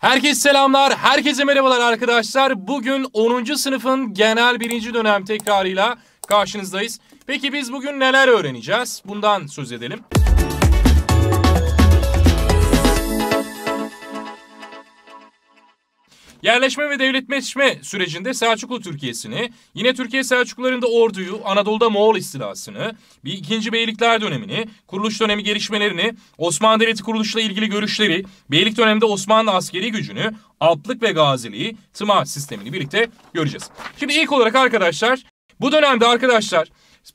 Herkes selamlar, herkese merhabalar arkadaşlar. Bugün 10. sınıfın genel birinci dönem tekrarıyla karşınızdayız. Peki biz bugün neler öğreneceğiz? Bundan söz edelim. Yerleşme ve devletleşme sürecinde Selçuklu Türkiye'sini, yine Türkiye Selçuklularında orduyu, Anadolu'da Moğol istilasını, bir ikinci beylikler dönemini, kuruluş dönemi gelişmelerini, Osmanlı Devleti kuruluşla ilgili görüşleri, beylik döneminde Osmanlı askeri gücünü, altlık ve gaziliği, tıma sistemini birlikte göreceğiz. Şimdi ilk olarak arkadaşlar, bu dönemde arkadaşlar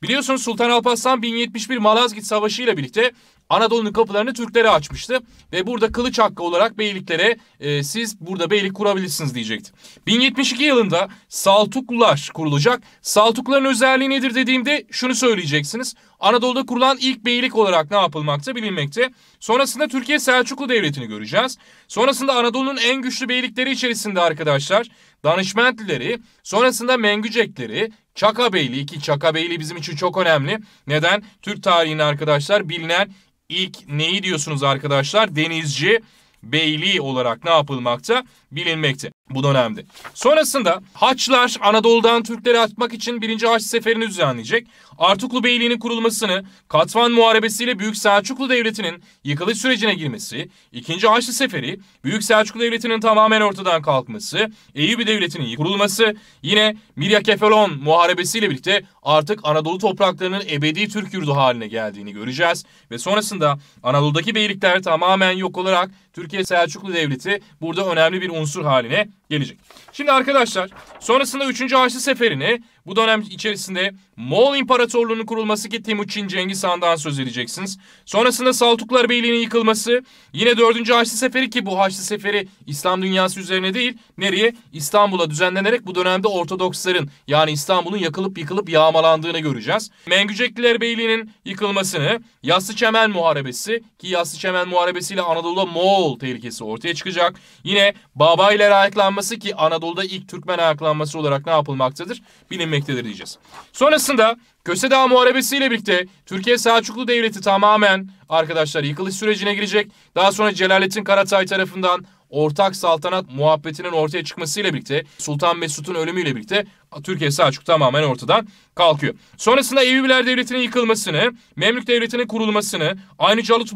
Biliyorsunuz Sultan Alparslan 1071 Malazgirt Savaşı ile birlikte Anadolu'nun kapılarını Türklere açmıştı ve burada kılıç hakkı olarak beyliklere e, siz burada beylik kurabilirsiniz diyecekti. 1072 yılında Saltuklular kurulacak. Saltukluların özelliği nedir dediğimde şunu söyleyeceksiniz. Anadolu'da kurulan ilk beylik olarak ne yapılmakta bilinmekte. Sonrasında Türkiye Selçuklu Devleti'ni göreceğiz. Sonrasında Anadolu'nun en güçlü beylikleri içerisinde arkadaşlar Danışmentlileri, sonrasında Mengücekleri, Çaka Beyliği ki Çaka Beyliği bizim için çok önemli. Neden? Türk tarihini arkadaşlar bilinen ilk neyi diyorsunuz arkadaşlar? Denizci beyliği olarak ne yapılmakta? Bilinmekte. Bu da önemli. Sonrasında Haçlar Anadolu'dan Türkleri atmak için birinci Haç Seferi'ni düzenleyecek. Artuklu Beyliği'nin kurulmasını, Katvan Muharebesi ile Büyük Selçuklu Devleti'nin yıkılış sürecine girmesi, ikinci Haçlı Seferi, Büyük Selçuklu Devleti'nin tamamen ortadan kalkması, Eyüp Devleti'nin kurulması, yine Mirya Kefalon Muharebesi ile birlikte artık Anadolu topraklarının ebedi Türk yurdu haline geldiğini göreceğiz. Ve sonrasında Anadolu'daki beylikler tamamen yok olarak Türkiye Selçuklu Devleti burada önemli bir unsur haline gelecek. Şimdi arkadaşlar sonrasında 3. Haçlı Seferi'ni bu dönem içerisinde Moğol İmparatorluğu'nun kurulması ki Temuçin Cengiz Han'dan söz edeceksiniz. Sonrasında Saltuklar Beyliği'nin yıkılması, yine 4. Haçlı Seferi ki bu Haçlı Seferi İslam dünyası üzerine değil, nereye? İstanbul'a düzenlenerek bu dönemde Ortodoksların yani İstanbul'un yakılıp yıkılıp yağmalandığını göreceğiz. Mengücekliler Beyliği'nin yıkılmasını, Yassı Çemen Muharebesi ki Yassı Çemen Muharebesi ile Anadolu'da Moğol tehlikesi ortaya çıkacak. Yine Baba ile ayaklanması ki Anadolu'da ilk Türkmen ayaklanması olarak ne yapılmaktadır? Bilinmektedir edilmektedir diyeceğiz. Sonrasında Köse Dağı Muharebesi ile birlikte Türkiye Selçuklu Devleti tamamen arkadaşlar yıkılış sürecine girecek. Daha sonra Celalettin Karatay tarafından ortak saltanat muhabbetinin ortaya çıkmasıyla birlikte Sultan Mesut'un ölümüyle birlikte Türkiye Selçuk tamamen ortadan kalkıyor. Sonrasında Eyyubiler Devleti'nin yıkılmasını, Memlük Devleti'nin kurulmasını, aynı Calut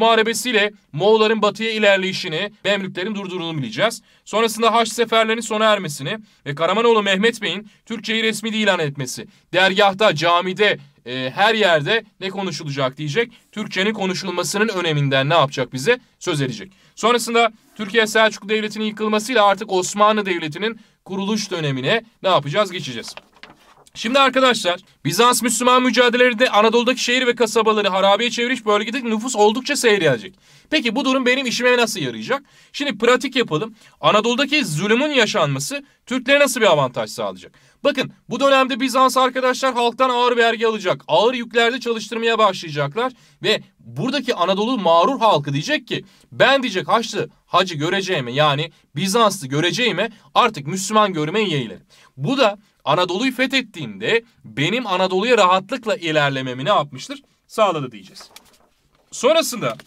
ile Moğolların batıya ilerleyişini, Memlüklerin durdurulunu bileceğiz. Sonrasında Haç seferlerinin sona ermesini ve Karamanoğlu Mehmet Bey'in Türkçeyi resmi ilan etmesi, dergahta, camide, e, her yerde ne konuşulacak diyecek. Türkçenin konuşulmasının öneminden ne yapacak bize? Söz edecek. Sonrasında Türkiye Selçuklu Devleti'nin yıkılmasıyla artık Osmanlı Devleti'nin kuruluş dönemine ne yapacağız? Geçeceğiz. Şimdi arkadaşlar Bizans Müslüman mücadelelerinde Anadolu'daki şehir ve kasabaları harabeye çeviriş bölgedeki nüfus oldukça seyredecek. Peki bu durum benim işime nasıl yarayacak? Şimdi pratik yapalım. Anadolu'daki zulümün yaşanması Türklere nasıl bir avantaj sağlayacak? Bakın bu dönemde Bizans arkadaşlar halktan ağır vergi alacak. Ağır yüklerde çalıştırmaya başlayacaklar ve buradaki Anadolu mağrur halkı diyecek ki ben diyecek Haçlı hacı göreceğime yani Bizanslı göreceğime artık Müslüman görmeye yeğlerim. Bu da Anadolu'yu fethettiğinde benim Anadolu'ya rahatlıkla ilerlememi ne yapmıştır? Sağladı diyeceğiz. Sonrasında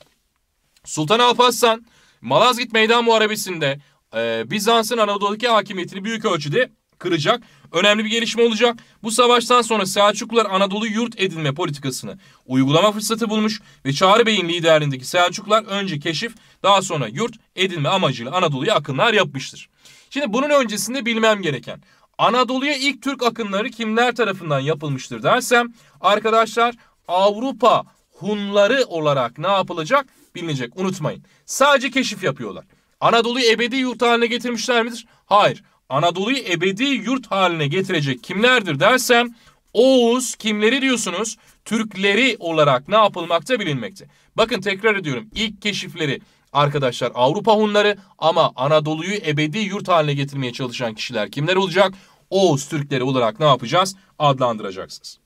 Sultan Alparslan Malazgirt Meydan Muharebesi'nde e, Bizans'ın Anadolu'daki hakimiyetini büyük ölçüde kıracak. Önemli bir gelişme olacak. Bu savaştan sonra Selçuklular Anadolu yurt edinme politikasını uygulama fırsatı bulmuş ve Çağrı Bey'in liderliğindeki Selçuklular önce keşif daha sonra yurt edinme amacıyla Anadolu'ya akınlar yapmıştır. Şimdi bunun öncesinde bilmem gereken Anadolu'ya ilk Türk akınları kimler tarafından yapılmıştır dersem arkadaşlar Avrupa Hunları olarak ne yapılacak bilinecek unutmayın. Sadece keşif yapıyorlar. Anadolu'yu ebedi yurt haline getirmişler midir? Hayır. Anadolu'yu ebedi yurt haline getirecek kimlerdir dersem Oğuz kimleri diyorsunuz? Türkleri olarak ne yapılmakta bilinmekte. Bakın tekrar ediyorum ilk keşifleri arkadaşlar Avrupa Hunları ama Anadolu'yu ebedi yurt haline getirmeye çalışan kişiler kimler olacak? Oğuz Türkleri olarak ne yapacağız? Adlandıracaksınız.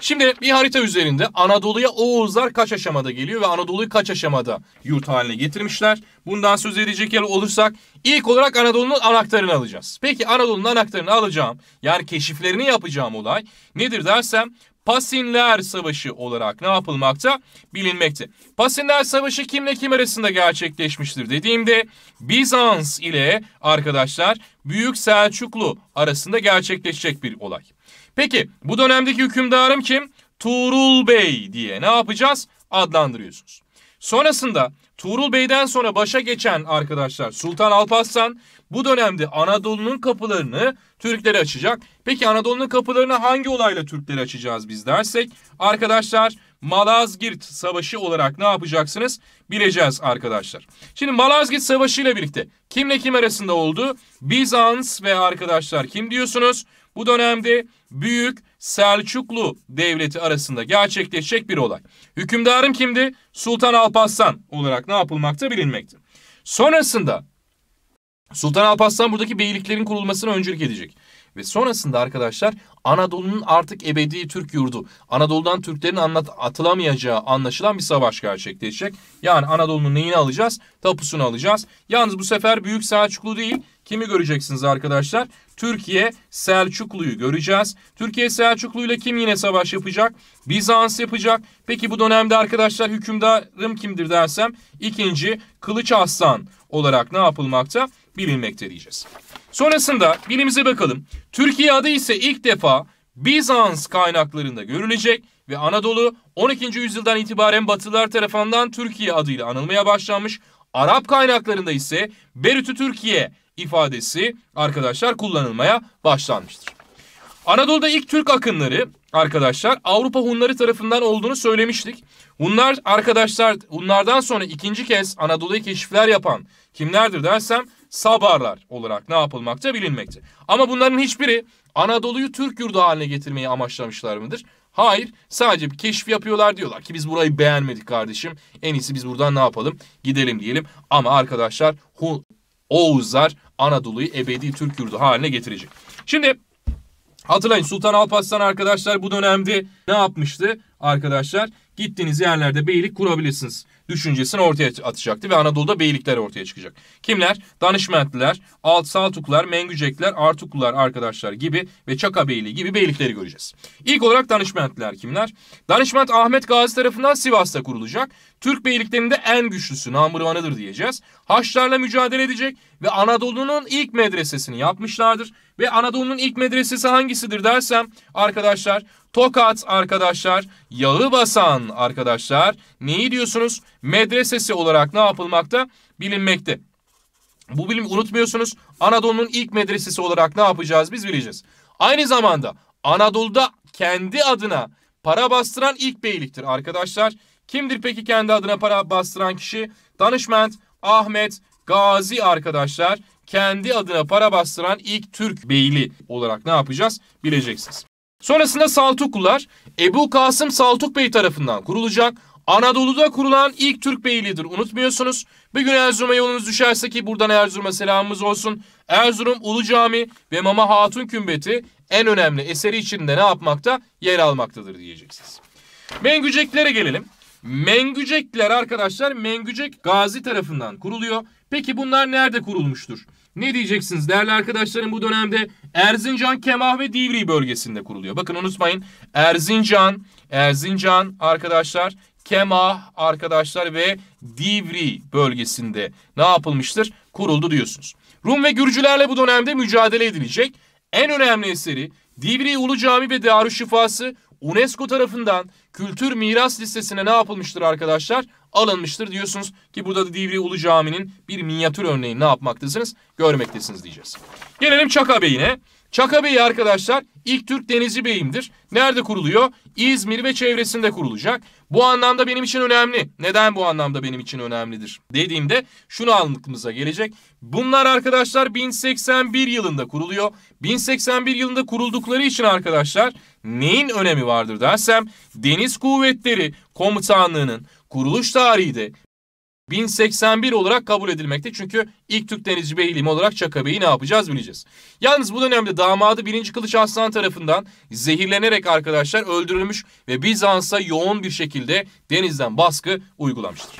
Şimdi bir harita üzerinde Anadolu'ya Oğuzlar kaç aşamada geliyor ve Anadolu'yu kaç aşamada yurt haline getirmişler? Bundan söz edecek yer olursak ilk olarak Anadolu'nun anahtarını alacağız. Peki Anadolu'nun anahtarını alacağım yani keşiflerini yapacağım olay nedir dersem Pasinler Savaşı olarak ne yapılmakta bilinmekte. Pasinler Savaşı kimle kim arasında gerçekleşmiştir dediğimde Bizans ile arkadaşlar Büyük Selçuklu arasında gerçekleşecek bir olay. Peki bu dönemdeki hükümdarım kim? Tuğrul Bey diye ne yapacağız? Adlandırıyorsunuz. Sonrasında Tuğrul Bey'den sonra başa geçen arkadaşlar Sultan Alparslan bu dönemde Anadolu'nun kapılarını Türklere açacak. Peki Anadolu'nun kapılarını hangi olayla Türklere açacağız biz dersek? Arkadaşlar Malazgirt Savaşı olarak ne yapacaksınız? Bileceğiz arkadaşlar. Şimdi Malazgirt Savaşı ile birlikte kimle kim arasında oldu? Bizans ve arkadaşlar kim diyorsunuz? Bu dönemde Büyük Selçuklu Devleti arasında gerçekleşecek bir olay. Hükümdarım kimdi? Sultan Alparslan olarak ne yapılmakta bilinmekte. Sonrasında Sultan Alparslan buradaki beyliklerin kurulmasına öncülük edecek. Ve sonrasında arkadaşlar Anadolu'nun artık ebedi Türk yurdu. Anadolu'dan Türklerin anlat atılamayacağı anlaşılan bir savaş gerçekleşecek. Yani Anadolu'nun neyini alacağız? Tapusunu alacağız. Yalnız bu sefer Büyük Selçuklu değil. Kimi göreceksiniz arkadaşlar? Türkiye Selçuklu'yu göreceğiz. Türkiye Selçuklu'yla kim yine savaş yapacak? Bizans yapacak. Peki bu dönemde arkadaşlar hükümdarım kimdir dersem? ikinci Kılıç Aslan olarak ne yapılmakta? bilinmekte diyeceğiz. Sonrasında bilimize bakalım. Türkiye adı ise ilk defa Bizans kaynaklarında görülecek ve Anadolu 12. yüzyıldan itibaren Batılılar tarafından Türkiye adıyla anılmaya başlanmış. Arap kaynaklarında ise Berütü Türkiye ifadesi arkadaşlar kullanılmaya başlanmıştır. Anadolu'da ilk Türk akınları arkadaşlar Avrupa Hunları tarafından olduğunu söylemiştik. Bunlar arkadaşlar bunlardan sonra ikinci kez Anadolu'ya keşifler yapan kimlerdir dersem sabarlar olarak ne yapılmakta bilinmekte. Ama bunların hiçbiri Anadolu'yu Türk yurdu haline getirmeyi amaçlamışlar mıdır? Hayır sadece bir keşif yapıyorlar diyorlar ki biz burayı beğenmedik kardeşim. En iyisi biz buradan ne yapalım gidelim diyelim. Ama arkadaşlar Hu Oğuzlar Anadolu'yu ebedi Türk yurdu haline getirecek. Şimdi hatırlayın Sultan Alparslan arkadaşlar bu dönemde ne yapmıştı arkadaşlar? Gittiğiniz yerlerde beylik kurabilirsiniz düşüncesini ortaya atacaktı ve Anadolu'da beylikler ortaya çıkacak. Kimler? Danışmentliler, Alt Saltuklar, Mengücekler, Artuklular arkadaşlar gibi ve Çaka Beyliği gibi beylikleri göreceğiz. İlk olarak Danışmentliler kimler? Danışment Ahmet Gazi tarafından Sivas'ta kurulacak Türk beyliklerinde en güçlüsü Namırvanı'dır diyeceğiz. Haçlarla mücadele edecek ve Anadolu'nun ilk medresesini yapmışlardır. Ve Anadolu'nun ilk medresesi hangisidir dersem arkadaşlar Tokat arkadaşlar, yağı arkadaşlar neyi diyorsunuz? Medresesi olarak ne yapılmakta? Bilinmekte. Bu bilimi unutmuyorsunuz. Anadolu'nun ilk medresesi olarak ne yapacağız biz bileceğiz. Aynı zamanda Anadolu'da kendi adına para bastıran ilk beyliktir arkadaşlar. Kimdir peki kendi adına para bastıran kişi? Danışment Ahmet Gazi arkadaşlar kendi adına para bastıran ilk Türk beyli olarak ne yapacağız bileceksiniz. Sonrasında Saltuklular Ebu Kasım Saltuk Bey tarafından kurulacak. Anadolu'da kurulan ilk Türk beyliğidir unutmuyorsunuz. Bir gün Erzurum'a yolunuz düşerse ki buradan Erzurum'a selamımız olsun. Erzurum Ulu Cami ve Mama Hatun Kümbeti en önemli eseri içinde ne yapmakta? Yer almaktadır diyeceksiniz. Mengüceklere gelelim. Mengücekler arkadaşlar Mengücek Gazi tarafından kuruluyor. Peki bunlar nerede kurulmuştur? Ne diyeceksiniz değerli arkadaşlarım bu dönemde Erzincan, Kemah ve Divri bölgesinde kuruluyor. Bakın unutmayın Erzincan, Erzincan arkadaşlar Kemah arkadaşlar ve Divri bölgesinde ne yapılmıştır? Kuruldu diyorsunuz. Rum ve Gürcülerle bu dönemde mücadele edilecek. En önemli eseri Divri Ulu Cami ve Darüşşifası UNESCO tarafından kültür miras listesine ne yapılmıştır arkadaşlar? Alınmıştır diyorsunuz ki burada da Divri Ulu Cami'nin bir minyatür örneği ne yapmaktasınız? Görmektesiniz diyeceğiz. Gelelim Çaka Bey'ine. Çaka Bey arkadaşlar ilk Türk denizi beyimdir. Nerede kuruluyor? İzmir ve çevresinde kurulacak. Bu anlamda benim için önemli. Neden bu anlamda benim için önemlidir? Dediğimde şunu aklımıza gelecek. Bunlar arkadaşlar 1081 yılında kuruluyor. 1081 yılında kuruldukları için arkadaşlar neyin önemi vardır dersem Deniz Kuvvetleri Komutanlığı'nın kuruluş tarihi de 1081 olarak kabul edilmekte. Çünkü ilk Türk Denizci beyliğim olarak Çaka ne yapacağız bileceğiz. Yalnız bu dönemde damadı 1. Kılıç Aslan tarafından zehirlenerek arkadaşlar öldürülmüş ve Bizans'a yoğun bir şekilde denizden baskı uygulamıştır.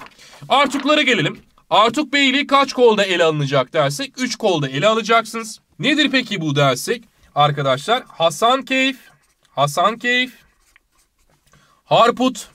Artuklara gelelim. Artuk Beyliği kaç kolda ele alınacak dersek 3 kolda ele alacaksınız. Nedir peki bu dersek? Arkadaşlar Hasan Keyf, Hasankeyf, Harput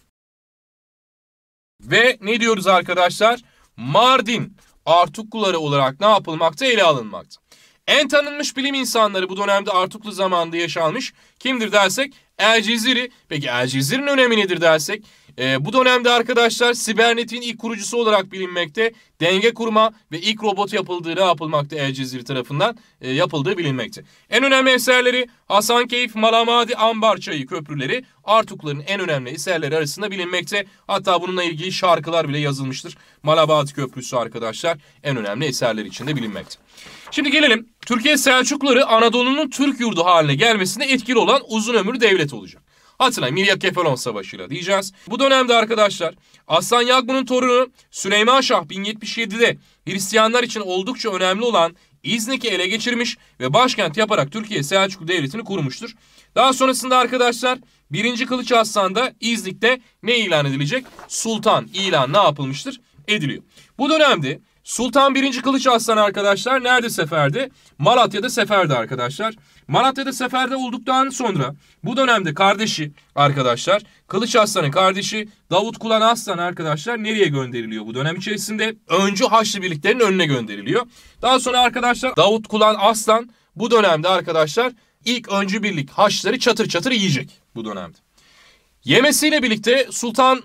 ve ne diyoruz arkadaşlar? Mardin Artukluları olarak ne yapılmakta? Ele alınmakta. En tanınmış bilim insanları bu dönemde Artuklu zamanında yaşanmış kimdir dersek El Ceziri. Peki El Cezir'in önemi nedir dersek? E, bu dönemde arkadaşlar Sibernet'in ilk kurucusu olarak bilinmekte. Denge kurma ve ilk robot yapıldığı ne yapılmakta El Cezir tarafından e, yapıldığı bilinmekte. En önemli eserleri Hasankeyf, Malamadi, Ambar Çayı köprüleri Artukların en önemli eserleri arasında bilinmekte. Hatta bununla ilgili şarkılar bile yazılmıştır. Malabadi Köprüsü arkadaşlar en önemli eserler içinde bilinmekte. Şimdi gelelim Türkiye Selçukları Anadolu'nun Türk yurdu haline gelmesine etkili olan uzun ömürlü devlet olacak. Hatırlayın Savaşı ile diyeceğiz. Bu dönemde arkadaşlar Aslan Yakbu'nun torunu Süleyman Şah 1077'de Hristiyanlar için oldukça önemli olan İznik'i ele geçirmiş ve başkent yaparak Türkiye Selçuklu Devleti'ni kurmuştur. Daha sonrasında arkadaşlar 1. Kılıç Aslan'da İznik'te ne ilan edilecek? Sultan ilan ne yapılmıştır? Ediliyor. Bu dönemde Sultan 1. Kılıç Aslan arkadaşlar nerede seferde? Malatya'da seferde arkadaşlar. Malatya'da seferde olduktan sonra bu dönemde kardeşi arkadaşlar Kılıç aslanı kardeşi Davut Kulan Aslan arkadaşlar nereye gönderiliyor bu dönem içerisinde? Öncü Haçlı birliklerin önüne gönderiliyor. Daha sonra arkadaşlar Davut Kulan Aslan bu dönemde arkadaşlar ilk öncü birlik Haçlıları çatır çatır yiyecek bu dönemde. Yemesiyle birlikte Sultan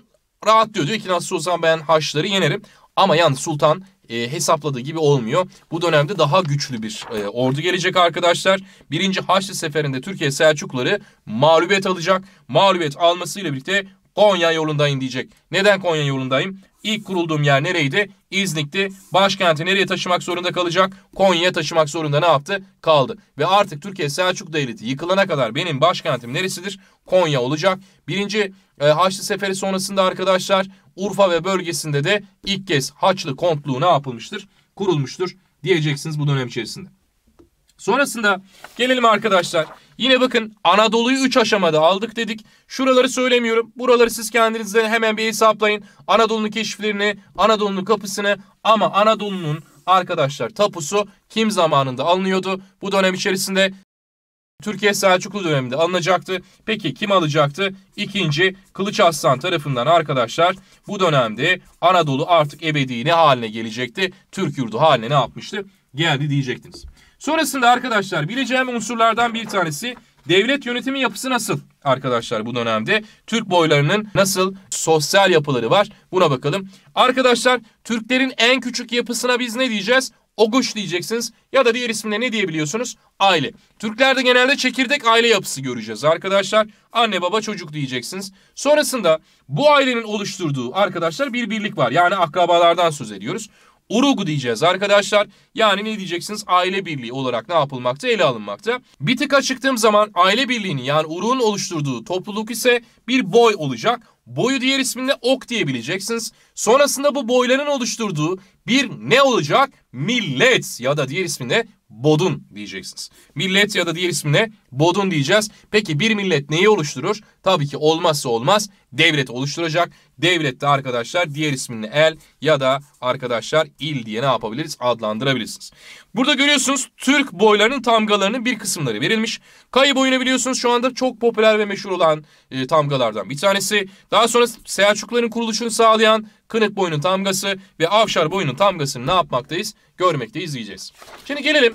rahat Diyor diyor ki nasıl olsam ben Haçlıları yenerim. Ama yani Sultan e, hesapladığı gibi olmuyor. Bu dönemde daha güçlü bir e, ordu gelecek arkadaşlar. Birinci Haçlı Seferi'nde Türkiye Selçukları mağlubiyet alacak. Mağlubiyet almasıyla birlikte Konya yolundayım diyecek. Neden Konya yolundayım? İlk kurulduğum yer nereydi? İznik'ti. Başkenti nereye taşımak zorunda kalacak? Konya'ya taşımak zorunda ne yaptı? Kaldı. Ve artık Türkiye Selçuk Devleti yıkılana kadar benim başkentim neresidir? Konya olacak. Birinci e, Haçlı Seferi sonrasında arkadaşlar Urfa ve bölgesinde de ilk kez Haçlı Kontluğu ne yapılmıştır? Kurulmuştur diyeceksiniz bu dönem içerisinde. Sonrasında gelelim arkadaşlar Yine bakın Anadolu'yu 3 aşamada aldık dedik. Şuraları söylemiyorum. Buraları siz kendinizde hemen bir hesaplayın. Anadolu'nun keşiflerini, Anadolu'nun kapısını ama Anadolu'nun arkadaşlar tapusu kim zamanında alınıyordu? Bu dönem içerisinde Türkiye Selçuklu döneminde alınacaktı. Peki kim alacaktı? İkinci Kılıç Aslan tarafından arkadaşlar bu dönemde Anadolu artık ebedi ne haline gelecekti? Türk yurdu haline ne yapmıştı? Geldi diyecektiniz. Sonrasında arkadaşlar bileceğim unsurlardan bir tanesi devlet yönetimi yapısı nasıl arkadaşlar bu dönemde? Türk boylarının nasıl sosyal yapıları var? Buna bakalım. Arkadaşlar Türklerin en küçük yapısına biz ne diyeceğiz? Oguş diyeceksiniz ya da diğer isimle ne diyebiliyorsunuz? Aile. Türklerde genelde çekirdek aile yapısı göreceğiz arkadaşlar. Anne baba çocuk diyeceksiniz. Sonrasında bu ailenin oluşturduğu arkadaşlar bir birlik var. Yani akrabalardan söz ediyoruz. Urugu diyeceğiz arkadaşlar. Yani ne diyeceksiniz? Aile birliği olarak ne yapılmakta? Ele alınmakta. Bir tık açıktığım zaman aile birliğini yani Uruğun oluşturduğu topluluk ise bir boy olacak. Boyu diğer isminde ok diyebileceksiniz. Sonrasında bu boyların oluşturduğu bir ne olacak? Millet ya da diğer isminde bodun diyeceksiniz. Millet ya da diğer isminde bodun diyeceğiz. Peki bir millet neyi oluşturur? Tabii ki olmazsa olmaz devlet oluşturacak. Devlette de arkadaşlar diğer ismini el ya da arkadaşlar il diye ne yapabiliriz? Adlandırabilirsiniz. Burada görüyorsunuz Türk boylarının tamgalarının bir kısımları verilmiş. Kayı boyunu biliyorsunuz şu anda çok popüler ve meşhur olan e, tamgalardan bir tanesi. Daha sonra Selçukluların kuruluşunu sağlayan Kınık boyunun tamgası ve Avşar boyunun tamgasını ne yapmaktayız? Görmekte izleyeceğiz. Şimdi gelelim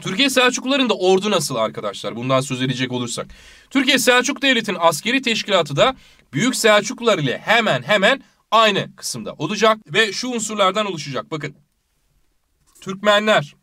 Türkiye Selçukluların da ordu nasıl arkadaşlar? Bundan söz edecek olursak. Türkiye Selçuk Devleti'nin askeri teşkilatı da Büyük Selçuklular ile hemen hemen aynı kısımda olacak ve şu unsurlardan oluşacak. Bakın. Türkmenler,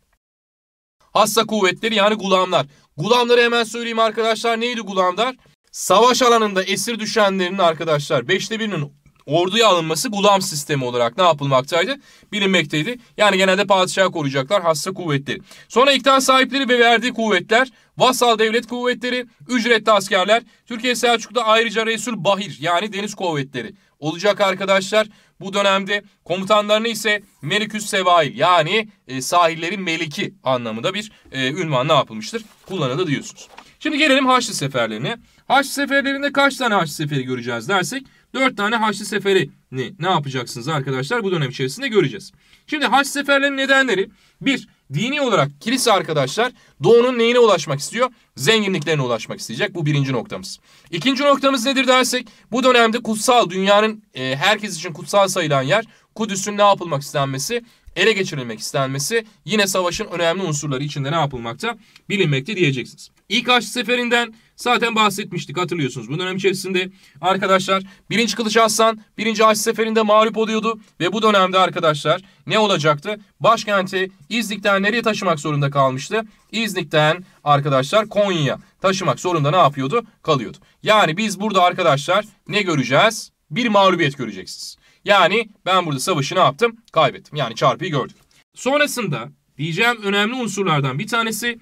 hassa kuvvetleri yani gulamlar. Gulamları hemen söyleyeyim arkadaşlar. Neydi gulamlar? Savaş alanında esir düşenlerin arkadaşlar beşte birinin orduya alınması gulam sistemi olarak ne yapılmaktaydı? Bilinmekteydi. Yani genelde padişah koruyacaklar hassa kuvvetleri. Sonra iktidar sahipleri ve verdiği kuvvetler vasal devlet kuvvetleri, ücretli askerler, Türkiye Selçuklu'da ayrıca Resul Bahir yani deniz kuvvetleri olacak arkadaşlar. Bu dönemde komutanlarını ise Meliküs Sevail yani e, sahillerin meliki anlamında bir e, ünvan ne yapılmıştır? Kullanıldı diyorsunuz. Şimdi gelelim Haçlı seferlerine. Haçlı seferlerinde kaç tane Haçlı seferi göreceğiz dersek 4 tane Haçlı Seferi'ni ne yapacaksınız arkadaşlar bu dönem içerisinde göreceğiz. Şimdi Haçlı Seferlerinin nedenleri 1. Dini olarak kilise arkadaşlar doğunun neyine ulaşmak istiyor? Zenginliklerine ulaşmak isteyecek. Bu birinci noktamız. İkinci noktamız nedir dersek bu dönemde kutsal dünyanın e, herkes için kutsal sayılan yer Kudüs'ün ne yapılmak istenmesi? Ele geçirilmek istenmesi yine savaşın önemli unsurları içinde ne yapılmakta? Bilinmekte diyeceksiniz. İlk Haçlı Seferi'nden Zaten bahsetmiştik hatırlıyorsunuz. Bu dönem içerisinde arkadaşlar birinci Kılıç Aslan birinci Aç Seferi'nde mağlup oluyordu. Ve bu dönemde arkadaşlar ne olacaktı? Başkenti İznik'ten nereye taşımak zorunda kalmıştı? İznik'ten arkadaşlar Konya'ya taşımak zorunda ne yapıyordu? Kalıyordu. Yani biz burada arkadaşlar ne göreceğiz? Bir mağlubiyet göreceksiniz. Yani ben burada savaşı ne yaptım? Kaybettim. Yani çarpıyı gördüm. Sonrasında diyeceğim önemli unsurlardan bir tanesi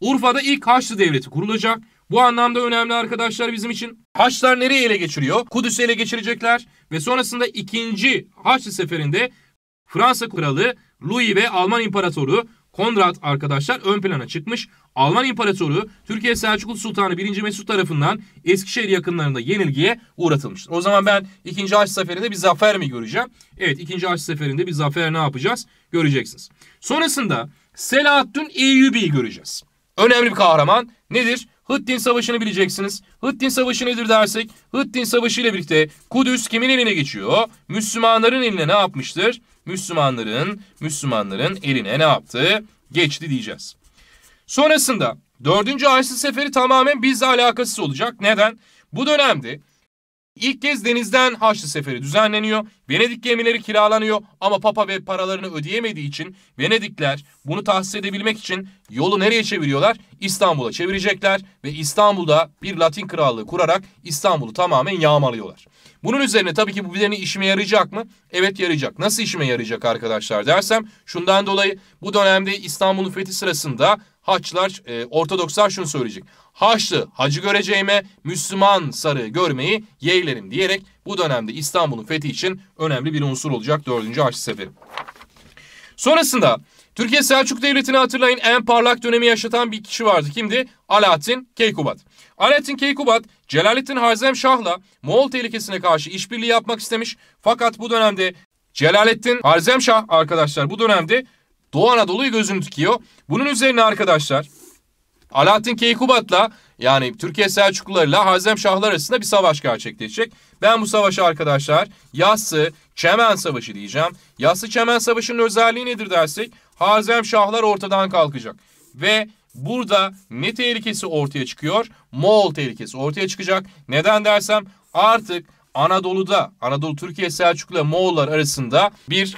Urfa'da ilk Haçlı Devleti kurulacak bu anlamda önemli arkadaşlar bizim için. Haçlar nereye ele geçiriyor? Kudüs'ü ele geçirecekler ve sonrasında ikinci Haçlı Seferi'nde Fransa Kralı Louis ve Alman İmparatoru Konrad arkadaşlar ön plana çıkmış. Alman İmparatoru Türkiye Selçuklu Sultanı 1. Mesut tarafından Eskişehir yakınlarında yenilgiye uğratılmış. O zaman ben 2. Haçlı Seferi'nde bir zafer mi göreceğim? Evet 2. Haçlı Seferi'nde bir zafer ne yapacağız? Göreceksiniz. Sonrasında Selahaddin Eyyubi'yi göreceğiz. Önemli bir kahraman. Nedir? Hıddin Savaşı'nı bileceksiniz. Hıddin Savaşı nedir dersek, Hıddin Savaşı ile birlikte Kudüs kimin eline geçiyor? Müslümanların eline ne yapmıştır? Müslümanların, Müslümanların eline ne yaptı? Geçti diyeceğiz. Sonrasında dördüncü Aysel Seferi tamamen bizle alakasız olacak. Neden? Bu dönemde İlk kez denizden Haçlı Seferi düzenleniyor. Venedik gemileri kiralanıyor ama Papa ve paralarını ödeyemediği için Venedikler bunu tahsis edebilmek için yolu nereye çeviriyorlar? İstanbul'a çevirecekler ve İstanbul'da bir Latin krallığı kurarak İstanbul'u tamamen yağmalıyorlar. Bunun üzerine tabii ki bu birilerine işime yarayacak mı? Evet yarayacak. Nasıl işime yarayacak arkadaşlar dersem şundan dolayı bu dönemde İstanbul'un fethi sırasında Haçlar, e, Ortodokslar şunu söyleyecek. Haçlı hacı göreceğime Müslüman Sarı görmeyi yeğlerim diyerek bu dönemde İstanbul'un fethi için önemli bir unsur olacak 4. Haçlı Seferi. Sonrasında Türkiye Selçuk Devleti'ni hatırlayın en parlak dönemi yaşatan bir kişi vardı. Kimdi? Alaaddin Keykubat. Alaaddin Keykubat Celaleddin Harzemşah'la Moğol tehlikesine karşı işbirliği yapmak istemiş. Fakat bu dönemde Celaleddin Harzemşah arkadaşlar bu dönemde Doğu Anadolu'yu gözünü tıkıyor. Bunun üzerine arkadaşlar Alaaddin Keykubat'la yani Türkiye Selçuklularıyla Hazem Şahlar arasında bir savaş gerçekleşecek. Ben bu savaşı arkadaşlar Yassı Çemen Savaşı diyeceğim. Yassı Çemen Savaşı'nın özelliği nedir dersek Hazem Şahlar ortadan kalkacak. Ve burada ne tehlikesi ortaya çıkıyor? Moğol tehlikesi ortaya çıkacak. Neden dersem artık Anadolu'da, Anadolu Türkiye Selçuklu ile Moğollar arasında bir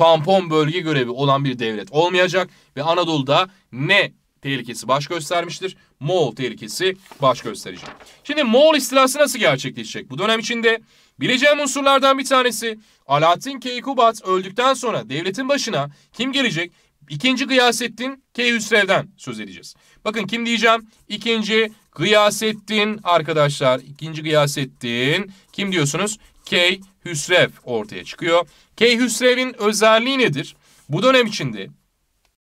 tampon bölge görevi olan bir devlet olmayacak ve Anadolu'da ne tehlikesi baş göstermiştir? Moğol tehlikesi baş gösterecek. Şimdi Moğol istilası nasıl gerçekleşecek? Bu dönem içinde bileceğim unsurlardan bir tanesi Alaaddin Keykubat öldükten sonra devletin başına kim gelecek? İkinci Gıyasettin Keyhüsrev'den söz edeceğiz. Bakın kim diyeceğim? İkinci Gıyasettin arkadaşlar. İkinci Gıyasettin kim diyorsunuz? Key Hüsrev ortaya çıkıyor. Keyhüsrev'in özelliği nedir? Bu dönem içinde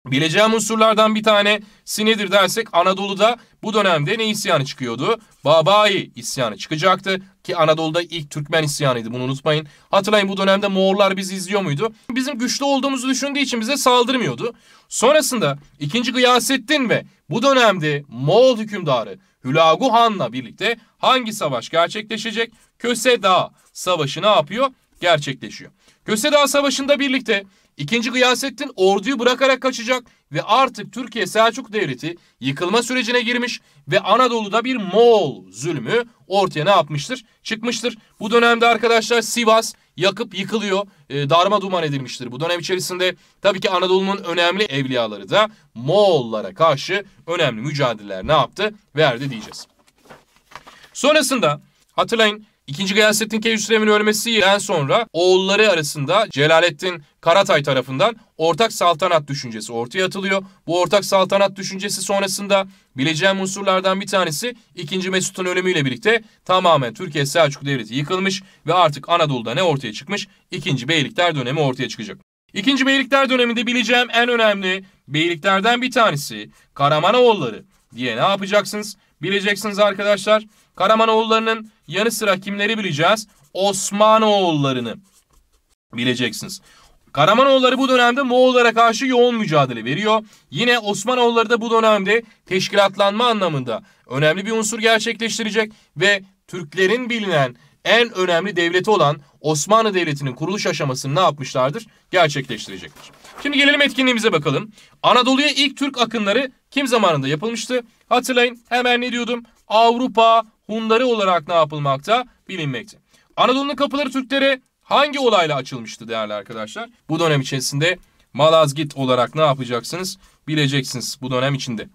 bileceğim unsurlardan bir tanesi nedir dersek Anadolu'da bu dönemde ne isyanı çıkıyordu? Babai isyanı çıkacaktı ki Anadolu'da ilk Türkmen isyanıydı bunu unutmayın. Hatırlayın bu dönemde Moğollar bizi izliyor muydu? Bizim güçlü olduğumuzu düşündüğü için bize saldırmıyordu. Sonrasında 2. Gıyasettin ve bu dönemde Moğol hükümdarı Hülagu Han'la birlikte hangi savaş gerçekleşecek? Köse Dağı Savaşı ne yapıyor? Gerçekleşiyor. Köse Savaşı'nda birlikte 2. Gıyasettin orduyu bırakarak kaçacak ve artık Türkiye Selçuk Devleti yıkılma sürecine girmiş ve Anadolu'da bir Moğol zulmü ortaya ne yapmıştır? Çıkmıştır. Bu dönemde arkadaşlar Sivas yakıp yıkılıyor, e, darma duman edilmiştir. Bu dönem içerisinde tabii ki Anadolu'nun önemli evliyaları da Moğollara karşı önemli mücadeleler ne yaptı? Verdi diyeceğiz. Sonrasında hatırlayın İkinci Gıyasettin Keyhüsrev'in ölmesinden sonra oğulları arasında Celalettin Karatay tarafından ortak saltanat düşüncesi ortaya atılıyor. Bu ortak saltanat düşüncesi sonrasında bileceğim unsurlardan bir tanesi 2. Mesut'un ölümüyle birlikte tamamen Türkiye Selçuklu Devleti yıkılmış ve artık Anadolu'da ne ortaya çıkmış? 2. Beylikler dönemi ortaya çıkacak. İkinci Beylikler döneminde bileceğim en önemli beyliklerden bir tanesi Karamanoğulları diye ne yapacaksınız? Bileceksiniz arkadaşlar Karamanoğullarının yanı sıra kimleri bileceğiz? Osmanoğullarını bileceksiniz. Karamanoğulları bu dönemde Moğollara karşı yoğun mücadele veriyor. Yine Osmanoğulları da bu dönemde teşkilatlanma anlamında önemli bir unsur gerçekleştirecek ve Türklerin bilinen en önemli devleti olan Osmanlı Devleti'nin kuruluş aşamasını ne yapmışlardır? Gerçekleştirecektir. Şimdi gelelim etkinliğimize bakalım. Anadolu'ya ilk Türk akınları kim zamanında yapılmıştı? Hatırlayın hemen ne diyordum? Avrupa Hunları olarak ne yapılmakta bilinmekte. Anadolu'nun kapıları Türklere hangi olayla açılmıştı değerli arkadaşlar? Bu dönem içerisinde Malazgirt olarak ne yapacaksınız? Bileceksiniz bu dönem içinde.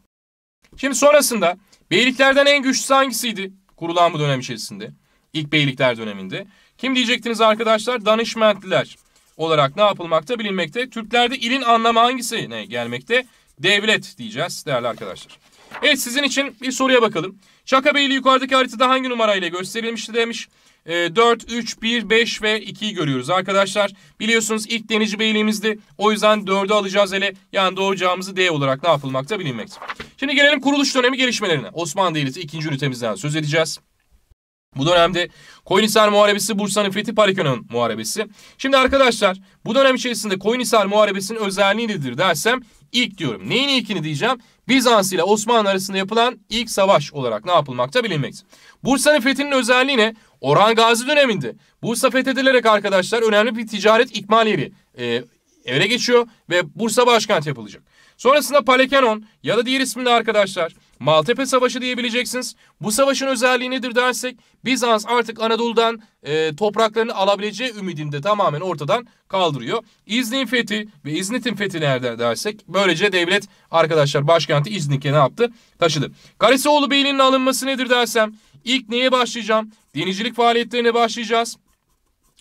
Şimdi sonrasında beyliklerden en güçlü hangisiydi? Kurulan bu dönem içerisinde. İlk beylikler döneminde. Kim diyecektiniz arkadaşlar? Danışmentliler olarak ne yapılmakta bilinmekte. Türklerde ilin anlamı hangisine gelmekte? Devlet diyeceğiz değerli arkadaşlar. Evet sizin için bir soruya bakalım. Çaka Beyli yukarıdaki haritada hangi numarayla gösterilmişti demiş. E, 4, 3, 1, 5 ve 2'yi görüyoruz arkadaşlar. Biliyorsunuz ilk Denizci Beyliğimizdi. O yüzden 4'ü alacağız hele. Yani doğacağımızı D olarak ne yapılmakta bilinmekte. Şimdi gelelim kuruluş dönemi gelişmelerine. Osmanlı Devleti 2. ünitemizden söz edeceğiz. Bu dönemde Koyunhisar Muharebesi, Bursa'nın fethi, Parikö'nün muharebesi. Şimdi arkadaşlar bu dönem içerisinde Koyunhisar Muharebesi'nin özelliği nedir dersem ilk diyorum. Neyin ilkini diyeceğim? Bizans ile Osmanlı arasında yapılan ilk savaş olarak ne yapılmakta bilinmekte. Bursa'nın fethinin özelliği ne? Orhan Gazi döneminde Bursa fethedilerek arkadaşlar önemli bir ticaret ikmal yeri e, ele geçiyor ve Bursa başkent yapılacak. Sonrasında Palekenon ya da diğer isminde arkadaşlar Maltepe Savaşı diyebileceksiniz. Bu savaşın özelliği nedir dersek Bizans artık Anadolu'dan e, topraklarını alabileceği ümidini de tamamen ortadan kaldırıyor. İznik'in fethi ve İznit'in fethi nerede dersek böylece devlet arkadaşlar başkenti İznik'e ne yaptı? Taşıdı. Karasioğlu Beyliği'nin alınması nedir dersem ilk neye başlayacağım? Denizcilik faaliyetlerine başlayacağız.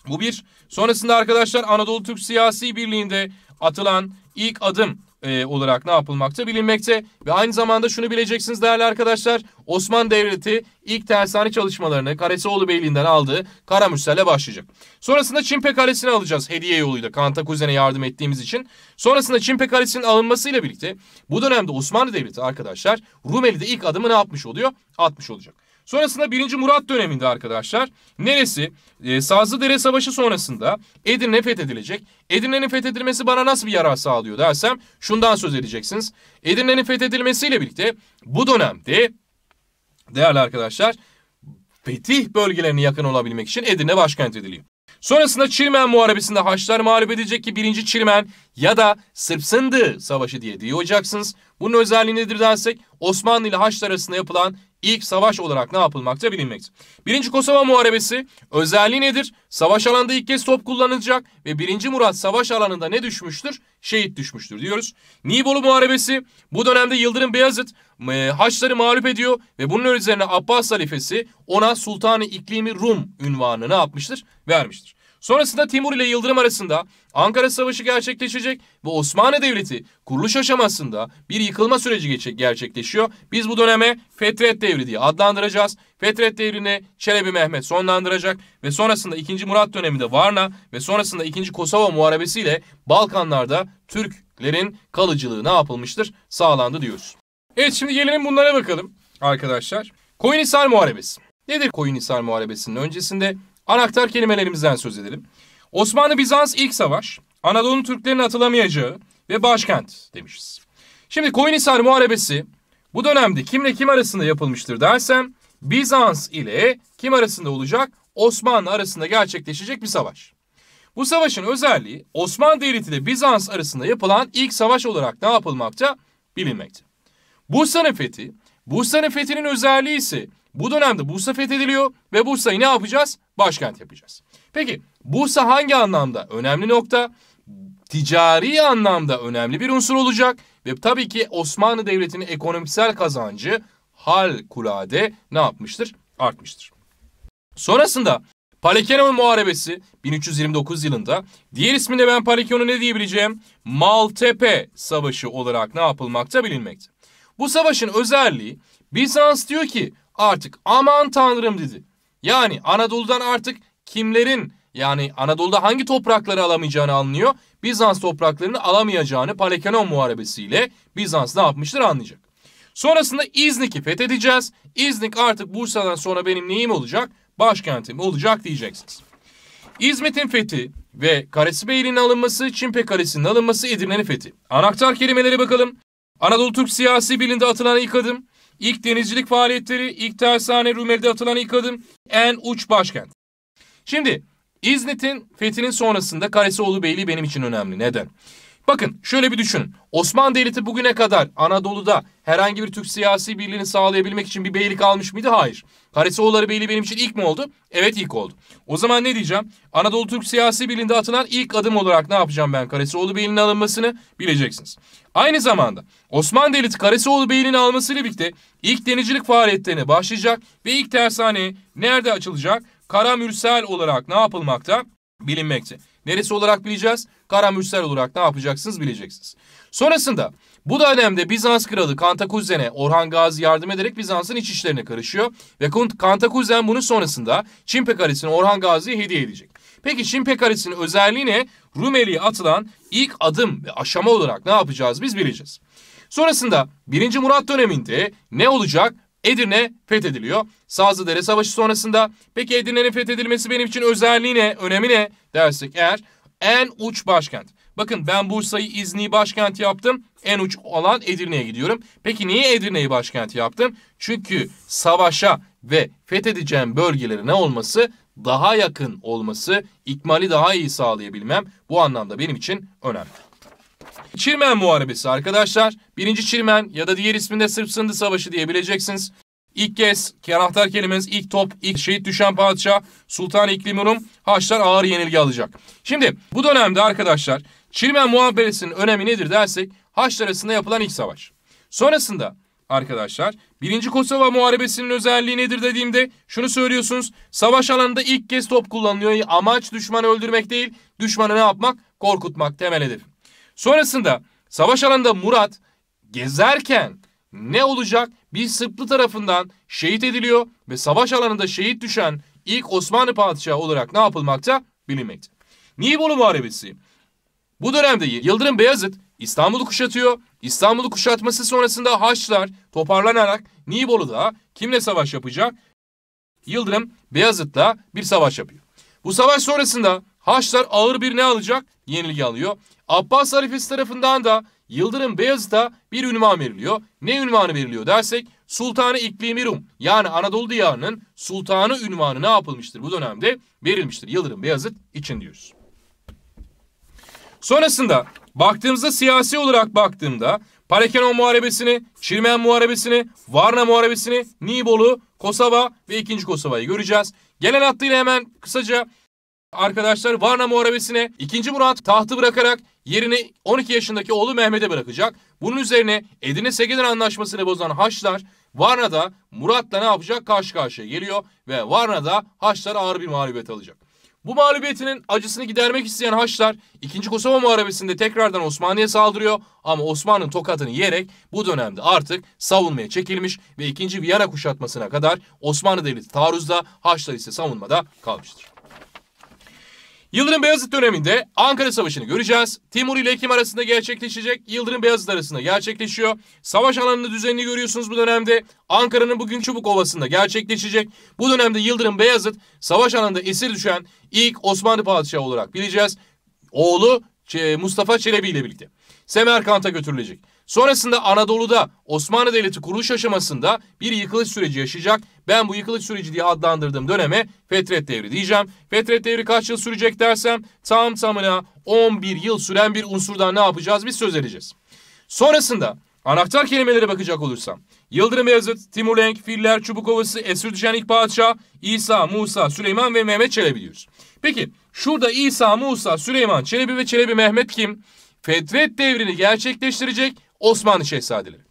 Bu bir. Sonrasında arkadaşlar Anadolu Türk Siyasi Birliği'nde atılan ilk adım e, olarak ne yapılmakta bilinmekte. Ve aynı zamanda şunu bileceksiniz değerli arkadaşlar. Osman Devleti ilk tersane çalışmalarını Karesioğlu Beyliği'nden aldığı Karamürsel'e başlayacak. Sonrasında Çimpe Kalesi'ni alacağız hediye yoluyla Kanta Kuzen'e yardım ettiğimiz için. Sonrasında Çimpe Kalesi'nin alınmasıyla birlikte bu dönemde Osmanlı Devleti arkadaşlar Rumeli'de ilk adımı ne yapmış oluyor? Atmış olacak. Sonrasında 1. Murat döneminde arkadaşlar neresi? E, ee, Sazlıdere Savaşı sonrasında Edirne fethedilecek. Edirne'nin fethedilmesi bana nasıl bir yarar sağlıyor dersem şundan söz edeceksiniz. Edirne'nin fethedilmesiyle birlikte bu dönemde değerli arkadaşlar fetih bölgelerine yakın olabilmek için Edirne başkent ediliyor. Sonrasında Çirmen Muharebesi'nde Haçlar mağlup edecek ki 1. Çirmen ya da Sırp Savaşı diye diye olacaksınız. Bunun özelliği nedir dersek Osmanlı ile Haçlar arasında yapılan ilk savaş olarak ne yapılmakta bilinmekte. Birinci Kosova Muharebesi özelliği nedir? Savaş alanında ilk kez top kullanılacak ve birinci Murat savaş alanında ne düşmüştür? Şehit düşmüştür diyoruz. Nibolu Muharebesi bu dönemde Yıldırım Beyazıt Haçları mağlup ediyor ve bunun üzerine Abbas halifesi ona Sultanı İklimi Rum ünvanını ne yapmıştır? Vermiştir. Sonrasında Timur ile Yıldırım arasında Ankara Savaşı gerçekleşecek ve Osmanlı Devleti kuruluş aşamasında bir yıkılma süreci gerçekleşiyor. Biz bu döneme Fetret Devri diye adlandıracağız. Fetret Devri'ni Çelebi Mehmet sonlandıracak ve sonrasında 2. Murat döneminde Varna ve sonrasında 2. Kosova Muharebesi ile Balkanlarda Türklerin kalıcılığı ne yapılmıştır? Sağlandı diyoruz. Evet şimdi gelelim bunlara bakalım arkadaşlar. Koyunhisar Muharebesi. Nedir Koyunhisar Muharebesi'nin öncesinde? Anahtar kelimelerimizden söz edelim. Osmanlı-Bizans ilk savaş, Anadolu Türklerin atılamayacağı ve başkent demişiz. Şimdi Koyunhisar Muharebesi bu dönemde kimle kim arasında yapılmıştır dersem Bizans ile kim arasında olacak? Osmanlı arasında gerçekleşecek bir savaş. Bu savaşın özelliği Osmanlı Devleti ile Bizans arasında yapılan ilk savaş olarak ne yapılmakta bilinmekte. Bursa'nın fethi, Bursa'nın fethinin özelliği ise bu dönemde Bursa fethediliyor ve Bursa'yı ne yapacağız? Başkent yapacağız. Peki Bursa hangi anlamda önemli nokta? Ticari anlamda önemli bir unsur olacak ve tabii ki Osmanlı Devleti'nin ekonomiksel kazancı Hal Kula'de ne yapmıştır? Artmıştır. Sonrasında Palekenon Muharebesi 1329 yılında diğer isminde ben Palekenon'u ne diyebileceğim? Maltepe Savaşı olarak ne yapılmakta bilinmekte. Bu savaşın özelliği Bizans diyor ki artık aman tanrım dedi. Yani Anadolu'dan artık kimlerin yani Anadolu'da hangi toprakları alamayacağını anlıyor. Bizans topraklarını alamayacağını Palekenon Muharebesi'yle Bizans ne yapmıştır anlayacak. Sonrasında İznik'i fethedeceğiz. İznik artık Bursa'dan sonra benim neyim olacak? Başkentim olacak diyeceksiniz. İzmit'in fethi ve Karasibeyli'nin alınması, Çimpe Kalesi'nin alınması Edirne'nin fethi. Anahtar kelimeleri bakalım. Anadolu Türk siyasi bilinde atılan ilk adım. İlk denizcilik faaliyetleri, ilk tersane Rumeli'de atılan ilk adım, en uç başkent. Şimdi İznit'in fethinin sonrasında Karesioğlu Beyliği benim için önemli. Neden? Bakın şöyle bir düşünün. Osmanlı Devleti bugüne kadar Anadolu'da herhangi bir Türk siyasi birliğini sağlayabilmek için bir beylik almış mıydı? Hayır. Karaseoğulları Beyliği benim için ilk mi oldu? Evet ilk oldu. O zaman ne diyeceğim? Anadolu Türk siyasi birliğinde atılan ilk adım olarak ne yapacağım ben? Karaseoğlu Beyliği'nin alınmasını bileceksiniz. Aynı zamanda Osmanlı Devleti Karaseoğlu Beyliği'nin almasıyla birlikte ilk denizcilik faaliyetlerine başlayacak ve ilk tersane nerede açılacak? Karamürsel olarak ne yapılmakta? Bilinmekte. Neresi olarak bileceğiz? Karamürsel olarak ne yapacaksınız bileceksiniz. Sonrasında bu dönemde Bizans kralı Kantakuzene Orhan Gazi yardım ederek Bizans'ın iç işlerine karışıyor. Ve kantakuzen bunu sonrasında Çin pekarisini Orhan Gazi'ye hediye edecek. Peki Çimpekalesinin özelliği ne? Rumeli'ye atılan ilk adım ve aşama olarak ne yapacağız biz bileceğiz. Sonrasında 1. Murat döneminde ne olacak? Edirne fethediliyor. Sazlıdere Savaşı sonrasında peki Edirne'nin fethedilmesi benim için özelliği ne, önemi ne dersek eğer en uç başkent. Bakın ben Bursa'yı İzni'yi başkent yaptım. En uç olan Edirne'ye gidiyorum. Peki niye Edirne'yi başkent yaptım? Çünkü savaşa ve fethedeceğim bölgeleri ne olması? Daha yakın olması, ikmali daha iyi sağlayabilmem bu anlamda benim için önemli. Çirmen Muharebesi arkadaşlar. Birinci Çirmen ya da diğer isminde Sırp Sındı Savaşı diyebileceksiniz. İlk kez ki anahtar kelimemiz ilk top, ilk şehit düşen padişah Sultan İklimurum Haçlar ağır yenilgi alacak. Şimdi bu dönemde arkadaşlar Çirmen Muharebesi'nin önemi nedir dersek Haçlar arasında yapılan ilk savaş. Sonrasında arkadaşlar. Birinci Kosova Muharebesi'nin özelliği nedir dediğimde şunu söylüyorsunuz. Savaş alanında ilk kez top kullanılıyor. Amaç düşmanı öldürmek değil, düşmanı ne yapmak? Korkutmak temel hedef. Sonrasında savaş alanında Murat gezerken ne olacak? Bir Sırplı tarafından şehit ediliyor ve savaş alanında şehit düşen ilk Osmanlı padişahı olarak ne yapılmakta? Bilinmekte. Nibolu Muharebesi. Bu dönemde Yıldırım Beyazıt İstanbul'u kuşatıyor. İstanbul'u kuşatması sonrasında Haçlar toparlanarak Nibolu'da kimle savaş yapacak? Yıldırım Beyazıt'la bir savaş yapıyor. Bu savaş sonrasında Haçlar ağır bir ne alacak? Yenilgi alıyor. Abbas halifesi tarafından da Yıldırım Beyazıt'a bir ünvan veriliyor. Ne ünvanı veriliyor dersek Sultanı İklimi Rum yani Anadolu diyarının sultanı ünvanı ne yapılmıştır bu dönemde verilmiştir Yıldırım Beyazıt için diyoruz. Sonrasında baktığımızda siyasi olarak baktığımda Parekenon Muharebesini, Çirmen Muharebesini, Varna Muharebesini, Nibolu, Kosova ve 2. Kosova'yı göreceğiz. Gelen hattıyla hemen kısaca Arkadaşlar Varna Muharebesi'ne 2. Murat tahtı bırakarak yerini 12 yaşındaki oğlu Mehmet'e bırakacak. Bunun üzerine Edirne Segedin Anlaşması'nı bozan Haçlar Varna'da Murat'la ne yapacak karşı karşıya geliyor ve Varna'da Haçlar ağır bir mağlubiyet alacak. Bu mağlubiyetinin acısını gidermek isteyen Haçlar 2. Kosova Muharebesi'nde tekrardan Osmanlı'ya saldırıyor ama Osmanlı'nın tokatını yiyerek bu dönemde artık savunmaya çekilmiş ve 2. Viyana kuşatmasına kadar Osmanlı Devleti taarruzda Haçlar ise savunmada kalmıştır. Yıldırım Beyazıt döneminde Ankara Savaşı'nı göreceğiz. Timur ile Ekim arasında gerçekleşecek. Yıldırım Beyazıt arasında gerçekleşiyor. Savaş alanını düzenli görüyorsunuz bu dönemde. Ankara'nın bugün Çubuk Ovası'nda gerçekleşecek. Bu dönemde Yıldırım Beyazıt savaş alanında esir düşen ilk Osmanlı padişahı olarak bileceğiz. Oğlu Mustafa Çelebi ile birlikte. Semerkant'a götürülecek. Sonrasında Anadolu'da Osmanlı Devleti kuruluş aşamasında bir yıkılış süreci yaşayacak. Ben bu yıkılış süreci diye adlandırdığım döneme Fetret Devri diyeceğim. Fetret Devri kaç yıl sürecek dersem tam tamına 11 yıl süren bir unsurdan ne yapacağız biz söz edeceğiz. Sonrasında anahtar kelimelere bakacak olursam Yıldırım Beyazıt, Timur Lenk, Filler, Çubuk Ovası, Esir Düşen İlk Padişah, İsa, Musa, Süleyman ve Mehmet Çelebi diyoruz. Peki şurada İsa, Musa, Süleyman, Çelebi ve Çelebi Mehmet kim? Fetret devrini gerçekleştirecek Osmanlı şehzadeleri.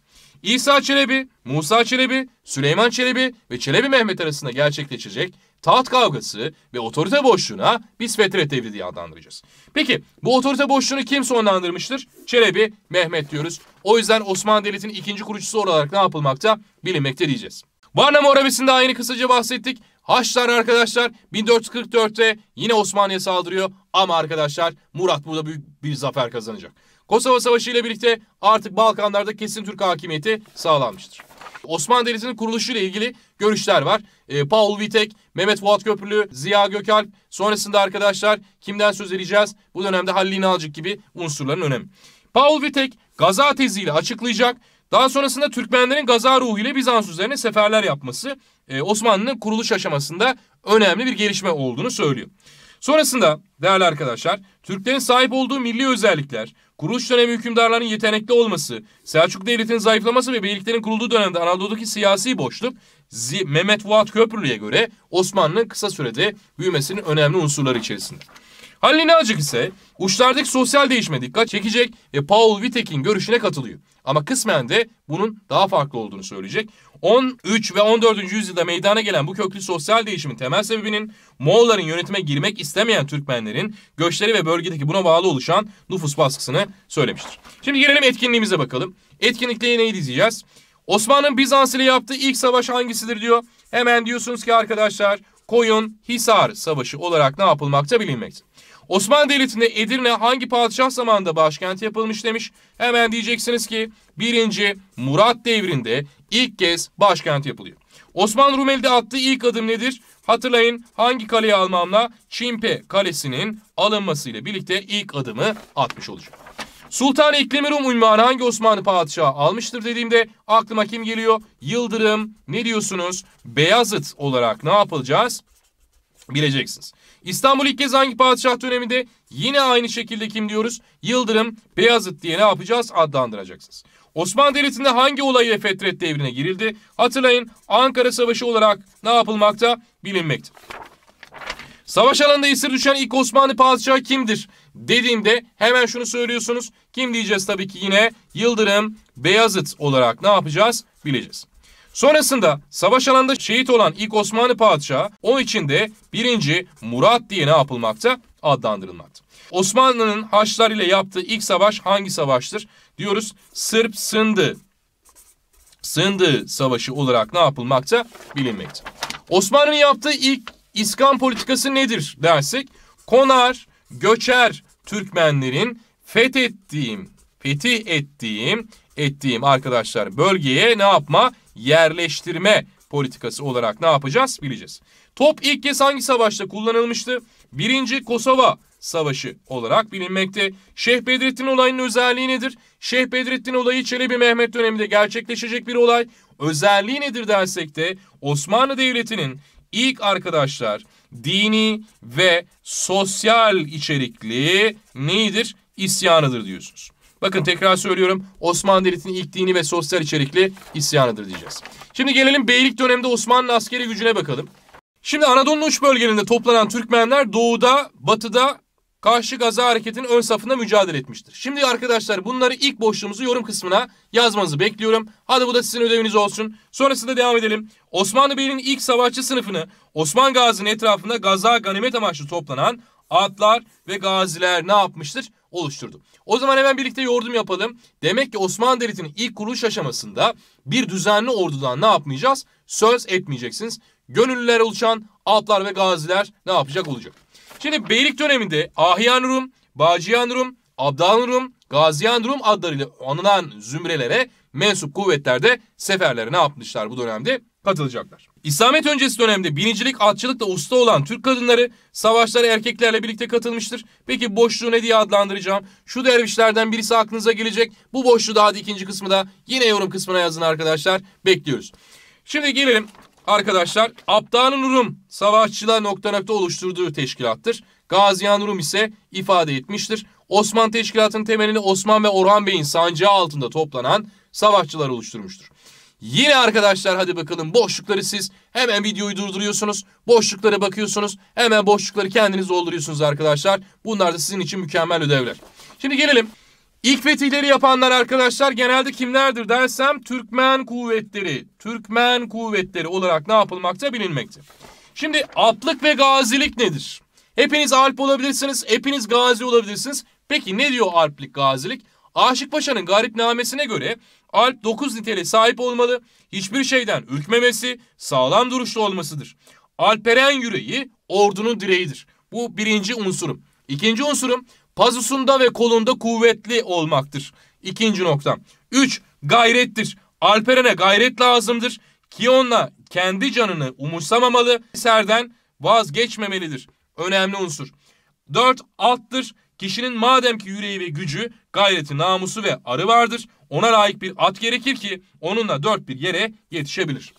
İsa Çelebi, Musa Çelebi, Süleyman Çelebi ve Çelebi Mehmet arasında gerçekleşecek taht kavgası ve otorite boşluğuna biz Fetret Devri diye adlandıracağız. Peki bu otorite boşluğunu kim sonlandırmıştır? Çelebi Mehmet diyoruz. O yüzden Osmanlı Devleti'nin ikinci kurucusu olarak ne yapılmakta bilinmekte diyeceğiz. Varna Moravisi'nde aynı kısaca bahsettik. Haçlar arkadaşlar 1444'te yine Osmanlı'ya saldırıyor ama arkadaşlar Murat burada büyük bir zafer kazanacak. Kosova Savaşı ile birlikte artık Balkanlarda kesin Türk hakimiyeti sağlanmıştır. Osmanlı Devleti'nin ile ilgili görüşler var. E, Paul Vitek, Mehmet Fuat Köprülü, Ziya Gökalp, sonrasında arkadaşlar kimden söz edeceğiz? Bu dönemde Halil İnalcık gibi unsurların önemi. Paul Vitek Gaza teziyle açıklayacak. Daha sonrasında Türkmenlerin Gaza ruhu ile Bizans üzerine seferler yapması e, Osmanlı'nın kuruluş aşamasında önemli bir gelişme olduğunu söylüyor. Sonrasında değerli arkadaşlar Türklerin sahip olduğu milli özellikler, Kuruluş dönemi hükümdarların yetenekli olması, Selçuk Devleti'nin zayıflaması ve beyliklerin kurulduğu dönemde Anadolu'daki siyasi boşluk Mehmet Fuat Köprülü'ye göre Osmanlı'nın kısa sürede büyümesinin önemli unsurları içerisinde. Halil İnalcık ise uçlardaki sosyal değişme dikkat çekecek ve Paul Wittek'in görüşüne katılıyor. Ama kısmen de bunun daha farklı olduğunu söyleyecek. 13 ve 14. yüzyılda meydana gelen bu köklü sosyal değişimin temel sebebinin Moğolların yönetime girmek istemeyen Türkmenlerin göçleri ve bölgedeki buna bağlı oluşan nüfus baskısını söylemiştir. Şimdi gelelim etkinliğimize bakalım. Etkinlikte neyi diyeceğiz? Osmanlı'nın Bizans ile yaptığı ilk savaş hangisidir diyor. Hemen diyorsunuz ki arkadaşlar Koyun Hisar Savaşı olarak ne yapılmakta bilinmekte. Osmanlı Devleti'nde Edirne hangi padişah zamanında başkenti yapılmış demiş. Hemen diyeceksiniz ki 1. Murat devrinde ilk kez başkent yapılıyor. Osmanlı Rumeli'de attığı ilk adım nedir? Hatırlayın hangi kaleyi almamla Çimpe Kalesi'nin alınmasıyla birlikte ilk adımı atmış olacak. Sultan İklimi Rum unvanı hangi Osmanlı padişahı almıştır dediğimde aklıma kim geliyor? Yıldırım ne diyorsunuz? Beyazıt olarak ne yapılacağız? Bileceksiniz. İstanbul ilk kez hangi padişah döneminde? Yine aynı şekilde kim diyoruz? Yıldırım Beyazıt diye ne yapacağız? Adlandıracaksınız. Osmanlı Devleti'nde hangi olay ile Fetret devrine girildi? Hatırlayın Ankara Savaşı olarak ne yapılmakta? Bilinmekte. Savaş alanında esir düşen ilk Osmanlı padişahı kimdir? Dediğimde hemen şunu söylüyorsunuz. Kim diyeceğiz tabii ki yine Yıldırım Beyazıt olarak ne yapacağız? Bileceğiz. Sonrasında savaş alanında şehit olan ilk Osmanlı padişahı o için de 1. Murat diye ne yapılmakta? Adlandırılmakta. Osmanlı'nın Haçlar ile yaptığı ilk savaş hangi savaştır? Diyoruz Sırp Sındı. Sındı Savaşı olarak ne yapılmakta? Bilinmekte. Osmanlı'nın yaptığı ilk İskan politikası nedir dersek? Konar, göçer Türkmenlerin fethettiğim, fetih ettiğim, ettiğim arkadaşlar bölgeye ne yapma? yerleştirme politikası olarak ne yapacağız bileceğiz. Top ilk kez hangi savaşta kullanılmıştı? Birinci Kosova Savaşı olarak bilinmekte. Şeyh Bedrettin olayının özelliği nedir? Şeyh Bedrettin olayı Çelebi Mehmet döneminde gerçekleşecek bir olay. Özelliği nedir dersek de Osmanlı Devleti'nin ilk arkadaşlar dini ve sosyal içerikli neyidir? İsyanıdır diyorsunuz. Bakın tekrar söylüyorum Osmanlı Devleti'nin ilk dini ve sosyal içerikli isyanıdır diyeceğiz. Şimdi gelelim beylik döneminde Osmanlı askeri gücüne bakalım. Şimdi Anadolu'nun uç bölgelerinde toplanan Türkmenler doğuda, batıda karşı Gaza hareketinin ön safında mücadele etmiştir. Şimdi arkadaşlar bunları ilk boşluğumuzu yorum kısmına yazmanızı bekliyorum. Hadi bu da sizin ödeviniz olsun. Sonrasında devam edelim. Osmanlı Bey'in ilk savaşçı sınıfını Osman Gazi'nin etrafında Gaza ganimet amaçlı toplanan atlar ve gaziler ne yapmıştır? oluşturdu. O zaman hemen birlikte yordum yapalım. Demek ki Osmanlı Devleti'nin ilk kuruluş aşamasında bir düzenli ordudan ne yapmayacağız? Söz etmeyeceksiniz. Gönüllüler oluşan altlar ve gaziler ne yapacak olacak? Şimdi beylik döneminde Ahiyan Rum, Bacıyan Rum, Abdan Rum, Gaziyan Rum adlarıyla anılan zümrelere mensup kuvvetlerde seferlere ne yapmışlar bu dönemde? Katılacaklar. İslamiyet öncesi dönemde binicilik, atçılıkta usta olan Türk kadınları savaşlara erkeklerle birlikte katılmıştır. Peki boşluğu ne diye adlandıracağım? Şu dervişlerden birisi aklınıza gelecek. Bu boşluğu daha da ikinci kısmı da yine yorum kısmına yazın arkadaşlar. Bekliyoruz. Şimdi gelelim arkadaşlar. Abdan-ı savaşçılar nokta nokta oluşturduğu teşkilattır. Gaziyan Rum ise ifade etmiştir. Osman Teşkilatı'nın temelini Osman ve Orhan Bey'in sancağı altında toplanan savaşçılar oluşturmuştur. Yine arkadaşlar hadi bakalım boşlukları siz hemen videoyu durduruyorsunuz. Boşluklara bakıyorsunuz. Hemen boşlukları kendiniz dolduruyorsunuz arkadaşlar. Bunlar da sizin için mükemmel ödevler. Şimdi gelelim. İlk fetihleri yapanlar arkadaşlar genelde kimlerdir dersem Türkmen kuvvetleri. Türkmen kuvvetleri olarak ne yapılmakta bilinmekte. Şimdi aplık ve gazilik nedir? Hepiniz alp olabilirsiniz, hepiniz gazi olabilirsiniz. Peki ne diyor alplik gazilik? Aşık Paşa'nın garipnamesine göre Alp 9 niteliğe sahip olmalı, hiçbir şeyden ürkmemesi, sağlam duruşlu olmasıdır. Alperen yüreği ordunun direğidir. Bu birinci unsurum. İkinci unsurum pazusunda ve kolunda kuvvetli olmaktır. İkinci noktam. Üç, gayrettir. Alperen'e gayret lazımdır. Kion'la kendi canını umursamamalı, serden vazgeçmemelidir. Önemli unsur. Dört, alttır. Kişinin madem ki yüreği ve gücü, gayreti, namusu ve arı vardır, ona layık bir at gerekir ki onunla dört bir yere yetişebilir.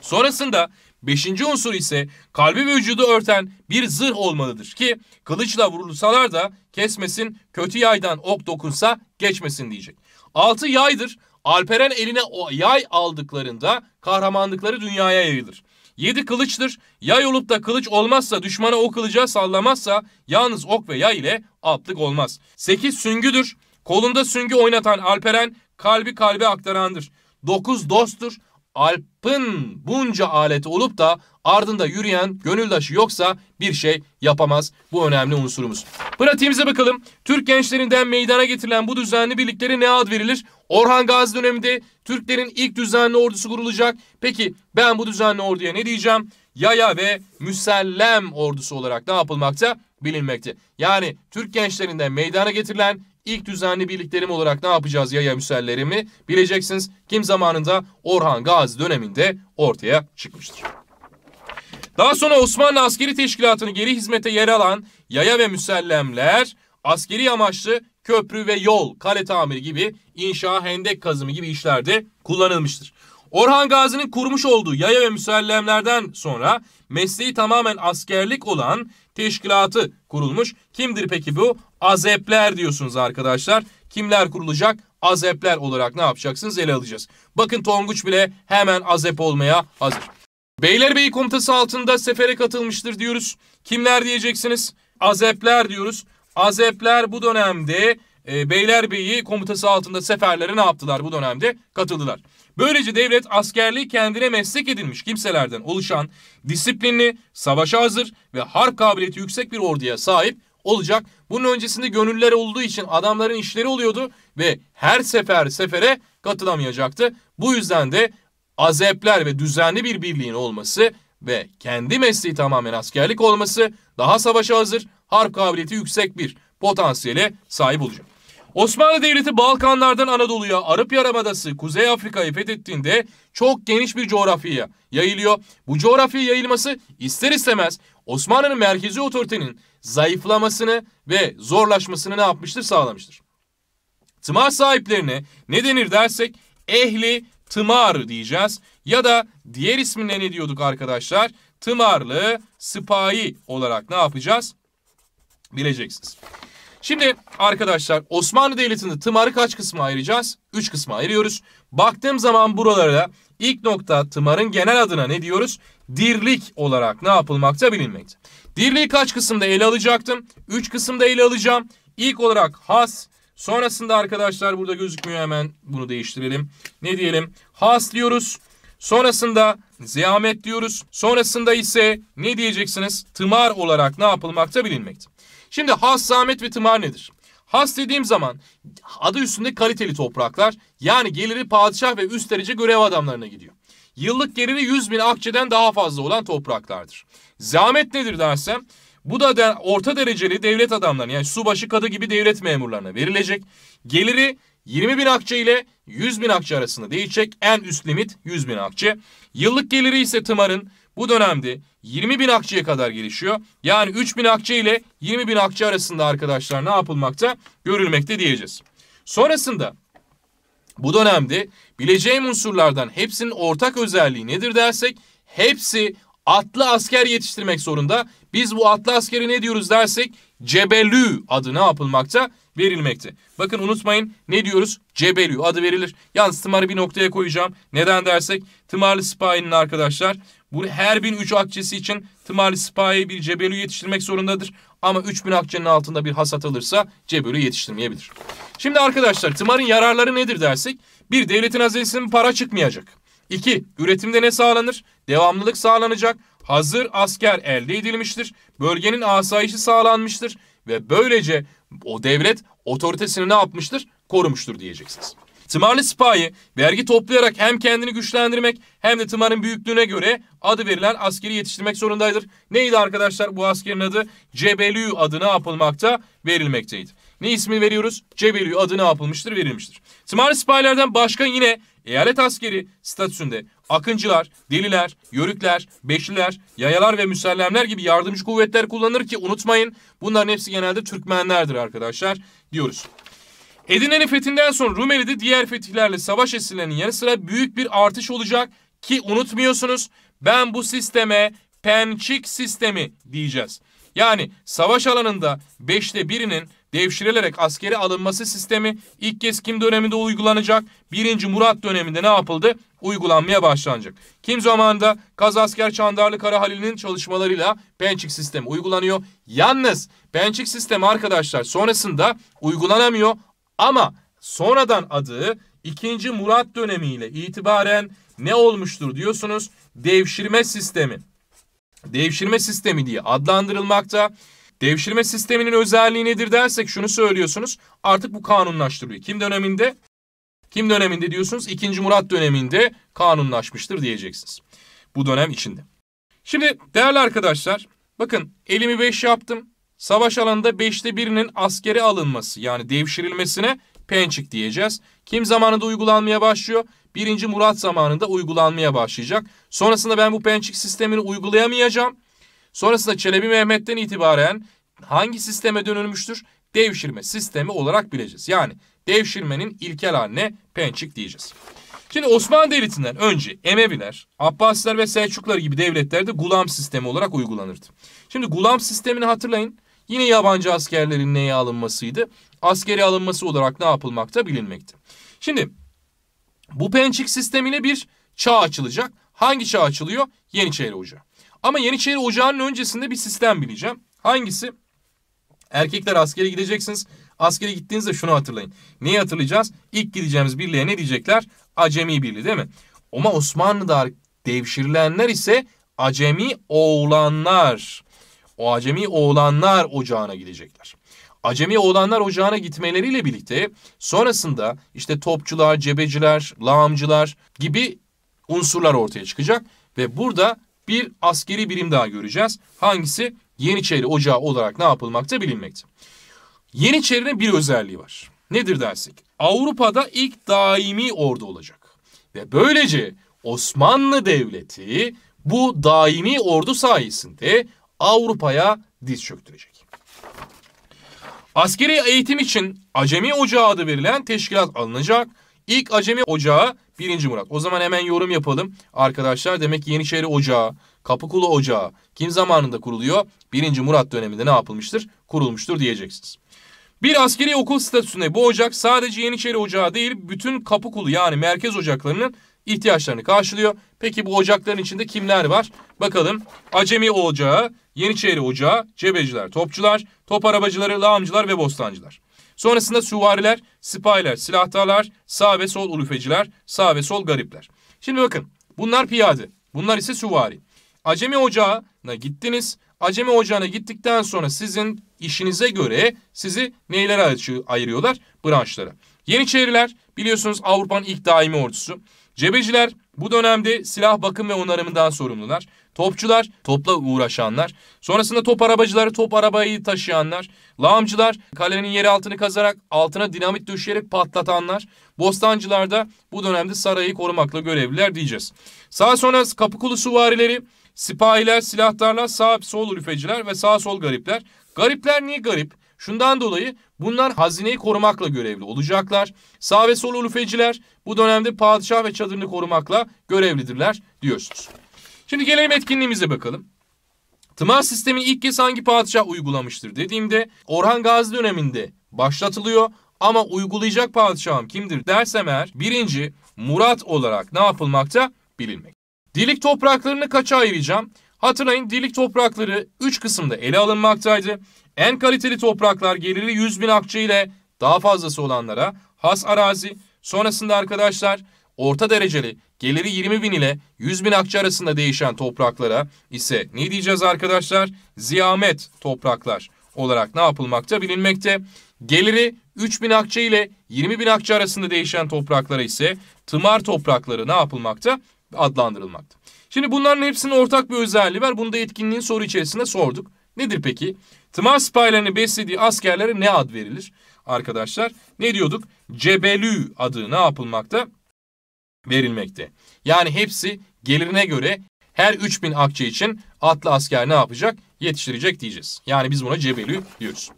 Sonrasında beşinci unsur ise kalbi ve vücudu örten bir zırh olmalıdır ki kılıçla vurulsalar da kesmesin, kötü yaydan ok dokunsa geçmesin diyecek. Altı yaydır. Alperen eline o yay aldıklarında kahramanlıkları dünyaya yayılır. Yedi kılıçtır. Yay olup da kılıç olmazsa düşmana o kılıca sallamazsa yalnız ok ve yay ile aptlık olmaz. Sekiz süngüdür. Kolunda süngü oynatan Alperen kalbi kalbe aktarandır. Dokuz dosttur. Alp'ın bunca aleti olup da ardında yürüyen gönüldaşı yoksa bir şey yapamaz. Bu önemli unsurumuz. Pratiğimize bakalım. Türk gençlerinden meydana getirilen bu düzenli birlikleri ne ad verilir? Orhan Gazi döneminde Türklerin ilk düzenli ordusu kurulacak. Peki ben bu düzenli orduya ne diyeceğim? Yaya ve Müsellem ordusu olarak ne yapılmakta? Bilinmekte. Yani Türk gençlerinden meydana getirilen ilk düzenli birliklerim olarak ne yapacağız yaya müsellerimi bileceksiniz. Kim zamanında Orhan Gazi döneminde ortaya çıkmıştır. Daha sonra Osmanlı askeri teşkilatını geri hizmete yer alan yaya ve müsellemler askeri amaçlı köprü ve yol, kale tamiri gibi inşa, hendek kazımı gibi işlerde kullanılmıştır. Orhan Gazi'nin kurmuş olduğu yaya ve müsellemlerden sonra mesleği tamamen askerlik olan teşkilatı kurulmuş. Kimdir peki bu? Azepler diyorsunuz arkadaşlar. Kimler kurulacak? Azepler olarak ne yapacaksınız? Ele alacağız. Bakın Tonguç bile hemen azep olmaya hazır. Beylerbeyi komutası altında sefere katılmıştır diyoruz. Kimler diyeceksiniz? Azepler diyoruz. Azepler bu dönemde e, Beylerbeyi komutası altında seferlere ne yaptılar bu dönemde? Katıldılar. Böylece devlet askerliği kendine meslek edilmiş kimselerden oluşan disiplinli, savaşa hazır ve harp kabiliyeti yüksek bir orduya sahip olacak. Bunun öncesinde gönüller olduğu için adamların işleri oluyordu ve her sefer sefere katılamayacaktı. Bu yüzden de azepler ve düzenli bir birliğin olması ve kendi mesleği tamamen askerlik olması daha savaşa hazır, harp kabiliyeti yüksek bir potansiyele sahip olacak. Osmanlı Devleti Balkanlardan Anadolu'ya, Arap Yarımadası, Kuzey Afrika'yı fethettiğinde çok geniş bir coğrafyaya yayılıyor. Bu coğrafya yayılması ister istemez Osmanlı'nın merkezi otoritenin zayıflamasını ve zorlaşmasını ne yapmıştır? Sağlamıştır. Tımar sahiplerine ne denir dersek ehli tımar diyeceğiz. Ya da diğer isminle ne diyorduk arkadaşlar? Tımarlı sipahi olarak ne yapacağız? Bileceksiniz. Şimdi arkadaşlar Osmanlı Devleti'nde tımarı kaç kısma ayıracağız? Üç kısma ayırıyoruz. Baktığım zaman buralara ilk nokta tımarın genel adına ne diyoruz? Dirlik olarak ne yapılmakta bilinmekte. Dirliği kaç kısımda ele alacaktım? 3 kısımda ele alacağım. İlk olarak has. Sonrasında arkadaşlar burada gözükmüyor hemen bunu değiştirelim. Ne diyelim? Has diyoruz. Sonrasında zehamet diyoruz. Sonrasında ise ne diyeceksiniz? Tımar olarak ne yapılmakta bilinmekte. Şimdi has, zahmet ve tımar nedir? Has dediğim zaman adı üstünde kaliteli topraklar yani geliri padişah ve üst derece görev adamlarına gidiyor. Yıllık geliri 100 bin akçeden daha fazla olan topraklardır. Zahmet nedir dersem bu da de orta dereceli devlet adamlarına yani subaşı kadı gibi devlet memurlarına verilecek. Geliri 20 bin akçe ile 100 bin akçe arasında değişecek. En üst limit 100 bin akçe. Yıllık geliri ise tımarın bu dönemde 20 bin akçeye kadar gelişiyor. Yani 3 bin akçe ile 20 bin akçe arasında arkadaşlar ne yapılmakta görülmekte diyeceğiz. Sonrasında bu dönemde bileceğim unsurlardan hepsinin ortak özelliği nedir dersek hepsi atlı asker yetiştirmek zorunda. Biz bu atlı askeri ne diyoruz dersek Cebelü adı ne yapılmakta? Verilmekte. Bakın unutmayın ne diyoruz? Cebelü adı verilir. Yalnız tımarı bir noktaya koyacağım. Neden dersek tımarlı sipahinin arkadaşlar bu her bin üç akçesi için tımarlı sipahi bir cebelü yetiştirmek zorundadır. Ama üç bin akçenin altında bir hasat alırsa cebelü yetiştirmeyebilir. Şimdi arkadaşlar tımarın yararları nedir dersek? Bir devletin hazinesinden para çıkmayacak. İki üretimde ne sağlanır? devamlılık sağlanacak, hazır asker elde edilmiştir, bölgenin asayişi sağlanmıştır ve böylece o devlet otoritesini ne yapmıştır? Korumuştur diyeceksiniz. Tımarlı sipahi vergi toplayarak hem kendini güçlendirmek hem de tımarın büyüklüğüne göre adı verilen askeri yetiştirmek zorundaydır. Neydi arkadaşlar bu askerin adı? Cebelü adı ne yapılmakta? Verilmekteydi. Ne ismi veriyoruz? Cebelü adı ne yapılmıştır? Verilmiştir. Tımarlı sipahilerden başka yine Eyalet askeri statüsünde akıncılar, deliler, yörükler, beşliler, yayalar ve müsellemler gibi yardımcı kuvvetler kullanır ki unutmayın bunların hepsi genelde Türkmenlerdir arkadaşlar diyoruz. Edirne'nin fethinden sonra Rumeli'de diğer fetihlerle savaş esirlerinin yanı sıra büyük bir artış olacak ki unutmuyorsunuz ben bu sisteme pençik sistemi diyeceğiz. Yani savaş alanında beşte birinin devşirilerek askeri alınması sistemi ilk kez kim döneminde uygulanacak? 1. Murat döneminde ne yapıldı? Uygulanmaya başlanacak. Kim zamanında Kaz Asker Çandarlı Halil'in çalışmalarıyla pençik sistemi uygulanıyor. Yalnız pençik sistemi arkadaşlar sonrasında uygulanamıyor ama sonradan adı 2. Murat dönemiyle itibaren ne olmuştur diyorsunuz? Devşirme sistemi. Devşirme sistemi diye adlandırılmakta. Devşirme sisteminin özelliği nedir dersek şunu söylüyorsunuz. Artık bu kanunlaştırılıyor. Kim döneminde? Kim döneminde diyorsunuz? 2. Murat döneminde kanunlaşmıştır diyeceksiniz. Bu dönem içinde. Şimdi değerli arkadaşlar bakın elimi 5 yaptım. Savaş alanında 5'te 1'inin askeri alınması yani devşirilmesine pençik diyeceğiz. Kim zamanında uygulanmaya başlıyor? 1. Murat zamanında uygulanmaya başlayacak. Sonrasında ben bu pençik sistemini uygulayamayacağım. Sonrasında Çelebi Mehmet'ten itibaren hangi sisteme dönülmüştür? Devşirme sistemi olarak bileceğiz. Yani devşirmenin ilkel haline pençik diyeceğiz. Şimdi Osmanlı Devleti'nden önce Emeviler, Abbasiler ve Selçuklar gibi devletlerde gulam sistemi olarak uygulanırdı. Şimdi gulam sistemini hatırlayın. Yine yabancı askerlerin neye alınmasıydı? Askeri alınması olarak ne yapılmakta bilinmekte. Şimdi bu pençik sistemine bir çağ açılacak. Hangi çağ açılıyor? Yeniçeri Ocağı. Ama Yeniçeri Ocağı'nın öncesinde bir sistem bileceğim. Hangisi? Erkekler askere gideceksiniz. Askere gittiğinizde şunu hatırlayın. Neyi hatırlayacağız? İlk gideceğimiz birliğe ne diyecekler? Acemi birliği değil mi? Ama Osmanlı'da devşirilenler ise acemi oğlanlar. O acemi oğlanlar ocağına gidecekler. Acemi oğlanlar ocağına gitmeleriyle birlikte sonrasında işte topçular, cebeciler, lağımcılar gibi unsurlar ortaya çıkacak. Ve burada bir askeri birim daha göreceğiz. Hangisi? Yeniçeri Ocağı olarak ne yapılmakta bilinmekte. Yeniçeri'nin bir özelliği var. Nedir dersek? Avrupa'da ilk daimi ordu olacak. Ve böylece Osmanlı Devleti bu daimi ordu sayesinde Avrupa'ya diz çöktürecek. Askeri eğitim için Acemi Ocağı adı verilen teşkilat alınacak. İlk Acemi Ocağı birinci Murat. O zaman hemen yorum yapalım arkadaşlar. Demek ki Yeniçeri Ocağı, Kapıkulu Ocağı kim zamanında kuruluyor? Birinci Murat döneminde ne yapılmıştır? Kurulmuştur diyeceksiniz. Bir askeri okul statüsünde bu ocak sadece Yeniçeri Ocağı değil bütün Kapıkulu yani merkez ocaklarının ihtiyaçlarını karşılıyor. Peki bu ocakların içinde kimler var? Bakalım Acemi Ocağı, Yeniçeri Ocağı, Cebeciler, Topçular, Top Arabacıları, Lağımcılar ve Bostancılar. Sonrasında süvariler, sipahiler, silahtarlar, sağ ve sol ulufeciler, sağ ve sol garipler. Şimdi bakın bunlar piyade, bunlar ise süvari. Acemi ocağına gittiniz. Acemi ocağına gittikten sonra sizin işinize göre sizi neylere ayırıyorlar? Branşlara. Yeniçeriler biliyorsunuz Avrupa'nın ilk daimi ordusu. Cebeciler bu dönemde silah bakım ve onarımından sorumlular. Topçular, topla uğraşanlar. Sonrasında top arabacıları, top arabayı taşıyanlar. Lağımcılar, kalenin yeri altını kazarak, altına dinamit döşeyerek patlatanlar. Bostancılar da bu dönemde sarayı korumakla görevliler diyeceğiz. Sağ sonra kapıkulu suvarileri, sipahiler, silahtarlar, sağ sol rüfeciler ve sağ sol garipler. Garipler niye garip? Şundan dolayı Bunlar hazineyi korumakla görevli olacaklar. Sağ ve sol ulufeciler bu dönemde padişah ve çadırını korumakla görevlidirler diyorsunuz. Şimdi gelelim etkinliğimize bakalım. Tımar sistemini ilk kez hangi padişah uygulamıştır dediğimde Orhan Gazi döneminde başlatılıyor ama uygulayacak padişahım kimdir dersem eğer birinci Murat olarak ne yapılmakta bilinmek. Dilik topraklarını kaça ayıracağım? Hatırlayın dilik toprakları 3 kısımda ele alınmaktaydı. En kaliteli topraklar geliri 100 bin akçe ile daha fazlası olanlara has arazi sonrasında arkadaşlar orta dereceli geliri 20 bin ile 100 bin akçe arasında değişen topraklara ise ne diyeceğiz arkadaşlar? Ziyamet topraklar olarak ne yapılmakta bilinmekte. Geliri 3 bin akçe ile 20 bin akçe arasında değişen topraklara ise tımar toprakları ne yapılmakta? Adlandırılmakta. Şimdi bunların hepsinin ortak bir özelliği var. Bunu da etkinliğin soru içerisinde sorduk. Nedir peki? Tımas paylarını beslediği askerlere ne ad verilir arkadaşlar? Ne diyorduk? Cebelü adı ne yapılmakta? Verilmekte. Yani hepsi gelirine göre her 3000 akçe için atlı asker ne yapacak? Yetiştirecek diyeceğiz. Yani biz buna cebelü diyoruz.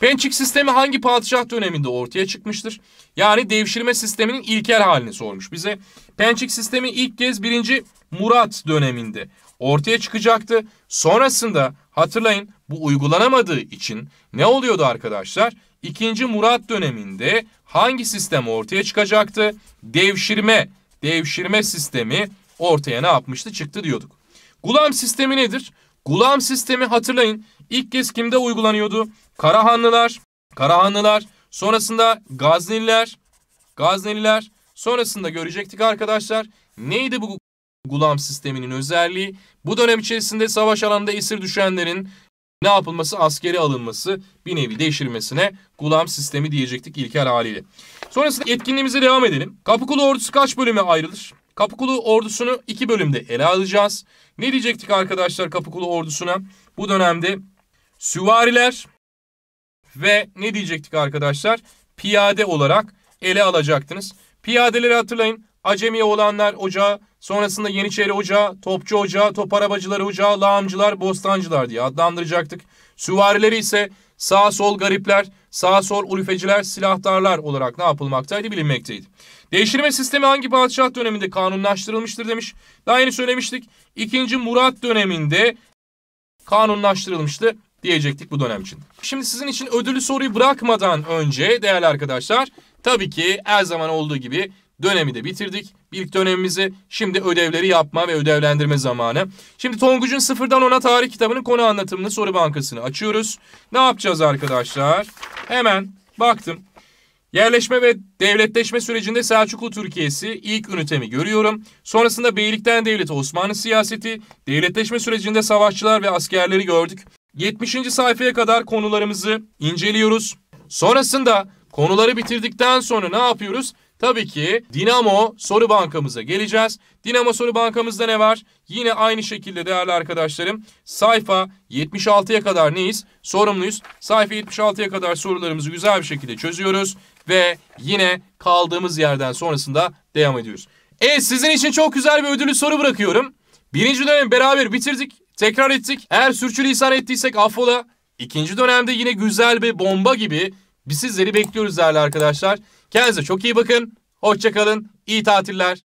Pençik sistemi hangi padişah döneminde ortaya çıkmıştır? Yani devşirme sisteminin ilkel halini sormuş bize. Pençik sistemi ilk kez 1. Murat döneminde ortaya çıkacaktı. Sonrasında hatırlayın bu uygulanamadığı için ne oluyordu arkadaşlar? İkinci Murat döneminde hangi sistem ortaya çıkacaktı? Devşirme, devşirme sistemi ortaya ne yapmıştı çıktı diyorduk. Gulam sistemi nedir? Gulam sistemi hatırlayın ilk kez kimde uygulanıyordu? Karahanlılar, Karahanlılar, sonrasında Gazneliler, Gazneliler, sonrasında görecektik arkadaşlar. Neydi bu Gulam sisteminin özelliği bu dönem içerisinde savaş alanında esir düşenlerin ne yapılması? Askeri alınması, bir nevi değiştirmesine gulam sistemi diyecektik ilkel haliyle. Sonrasında etkinliğimize devam edelim. Kapıkulu ordusu kaç bölüme ayrılır? Kapıkulu ordusunu iki bölümde ele alacağız. Ne diyecektik arkadaşlar Kapıkulu ordusuna? Bu dönemde süvariler ve ne diyecektik arkadaşlar? Piyade olarak ele alacaktınız. Piyadeleri hatırlayın. Acemi olanlar ocağı, sonrasında Yeniçeri ocağı, Topçu ocağı, Top arabacıları ocağı, lağımcılar, bostancılar diye adlandıracaktık. Süvarileri ise sağ sol garipler, sağ sol ulufeciler, silahtarlar olarak ne yapılmaktaydı bilinmekteydi. Değiştirme sistemi hangi padişah döneminde kanunlaştırılmıştır demiş. Daha yeni söylemiştik. 2. Murat döneminde kanunlaştırılmıştı diyecektik bu dönem için. Şimdi sizin için ödüllü soruyu bırakmadan önce değerli arkadaşlar tabii ki her zaman olduğu gibi dönemi de bitirdik. İlk dönemimizi şimdi ödevleri yapma ve ödevlendirme zamanı. Şimdi Tonguç'un sıfırdan ona tarih kitabının konu anlatımını soru bankasını açıyoruz. Ne yapacağız arkadaşlar? Hemen baktım. Yerleşme ve devletleşme sürecinde Selçuklu Türkiye'si ilk ünitemi görüyorum. Sonrasında beylikten Devlet, Osmanlı siyaseti, devletleşme sürecinde savaşçılar ve askerleri gördük. 70. sayfaya kadar konularımızı inceliyoruz. Sonrasında konuları bitirdikten sonra ne yapıyoruz? Tabii ki Dinamo soru bankamıza geleceğiz. Dinamo soru bankamızda ne var? Yine aynı şekilde değerli arkadaşlarım sayfa 76'ya kadar neyiz? Sorumluyuz. Sayfa 76'ya kadar sorularımızı güzel bir şekilde çözüyoruz. Ve yine kaldığımız yerden sonrasında devam ediyoruz. Evet sizin için çok güzel bir ödüllü soru bırakıyorum. Birinci dönemi beraber bitirdik. Tekrar ettik. Eğer sürçülisan ettiysek affola. İkinci dönemde yine güzel bir bomba gibi biz sizleri bekliyoruz değerli arkadaşlar. Kendinize çok iyi bakın. Hoşçakalın. İyi tatiller.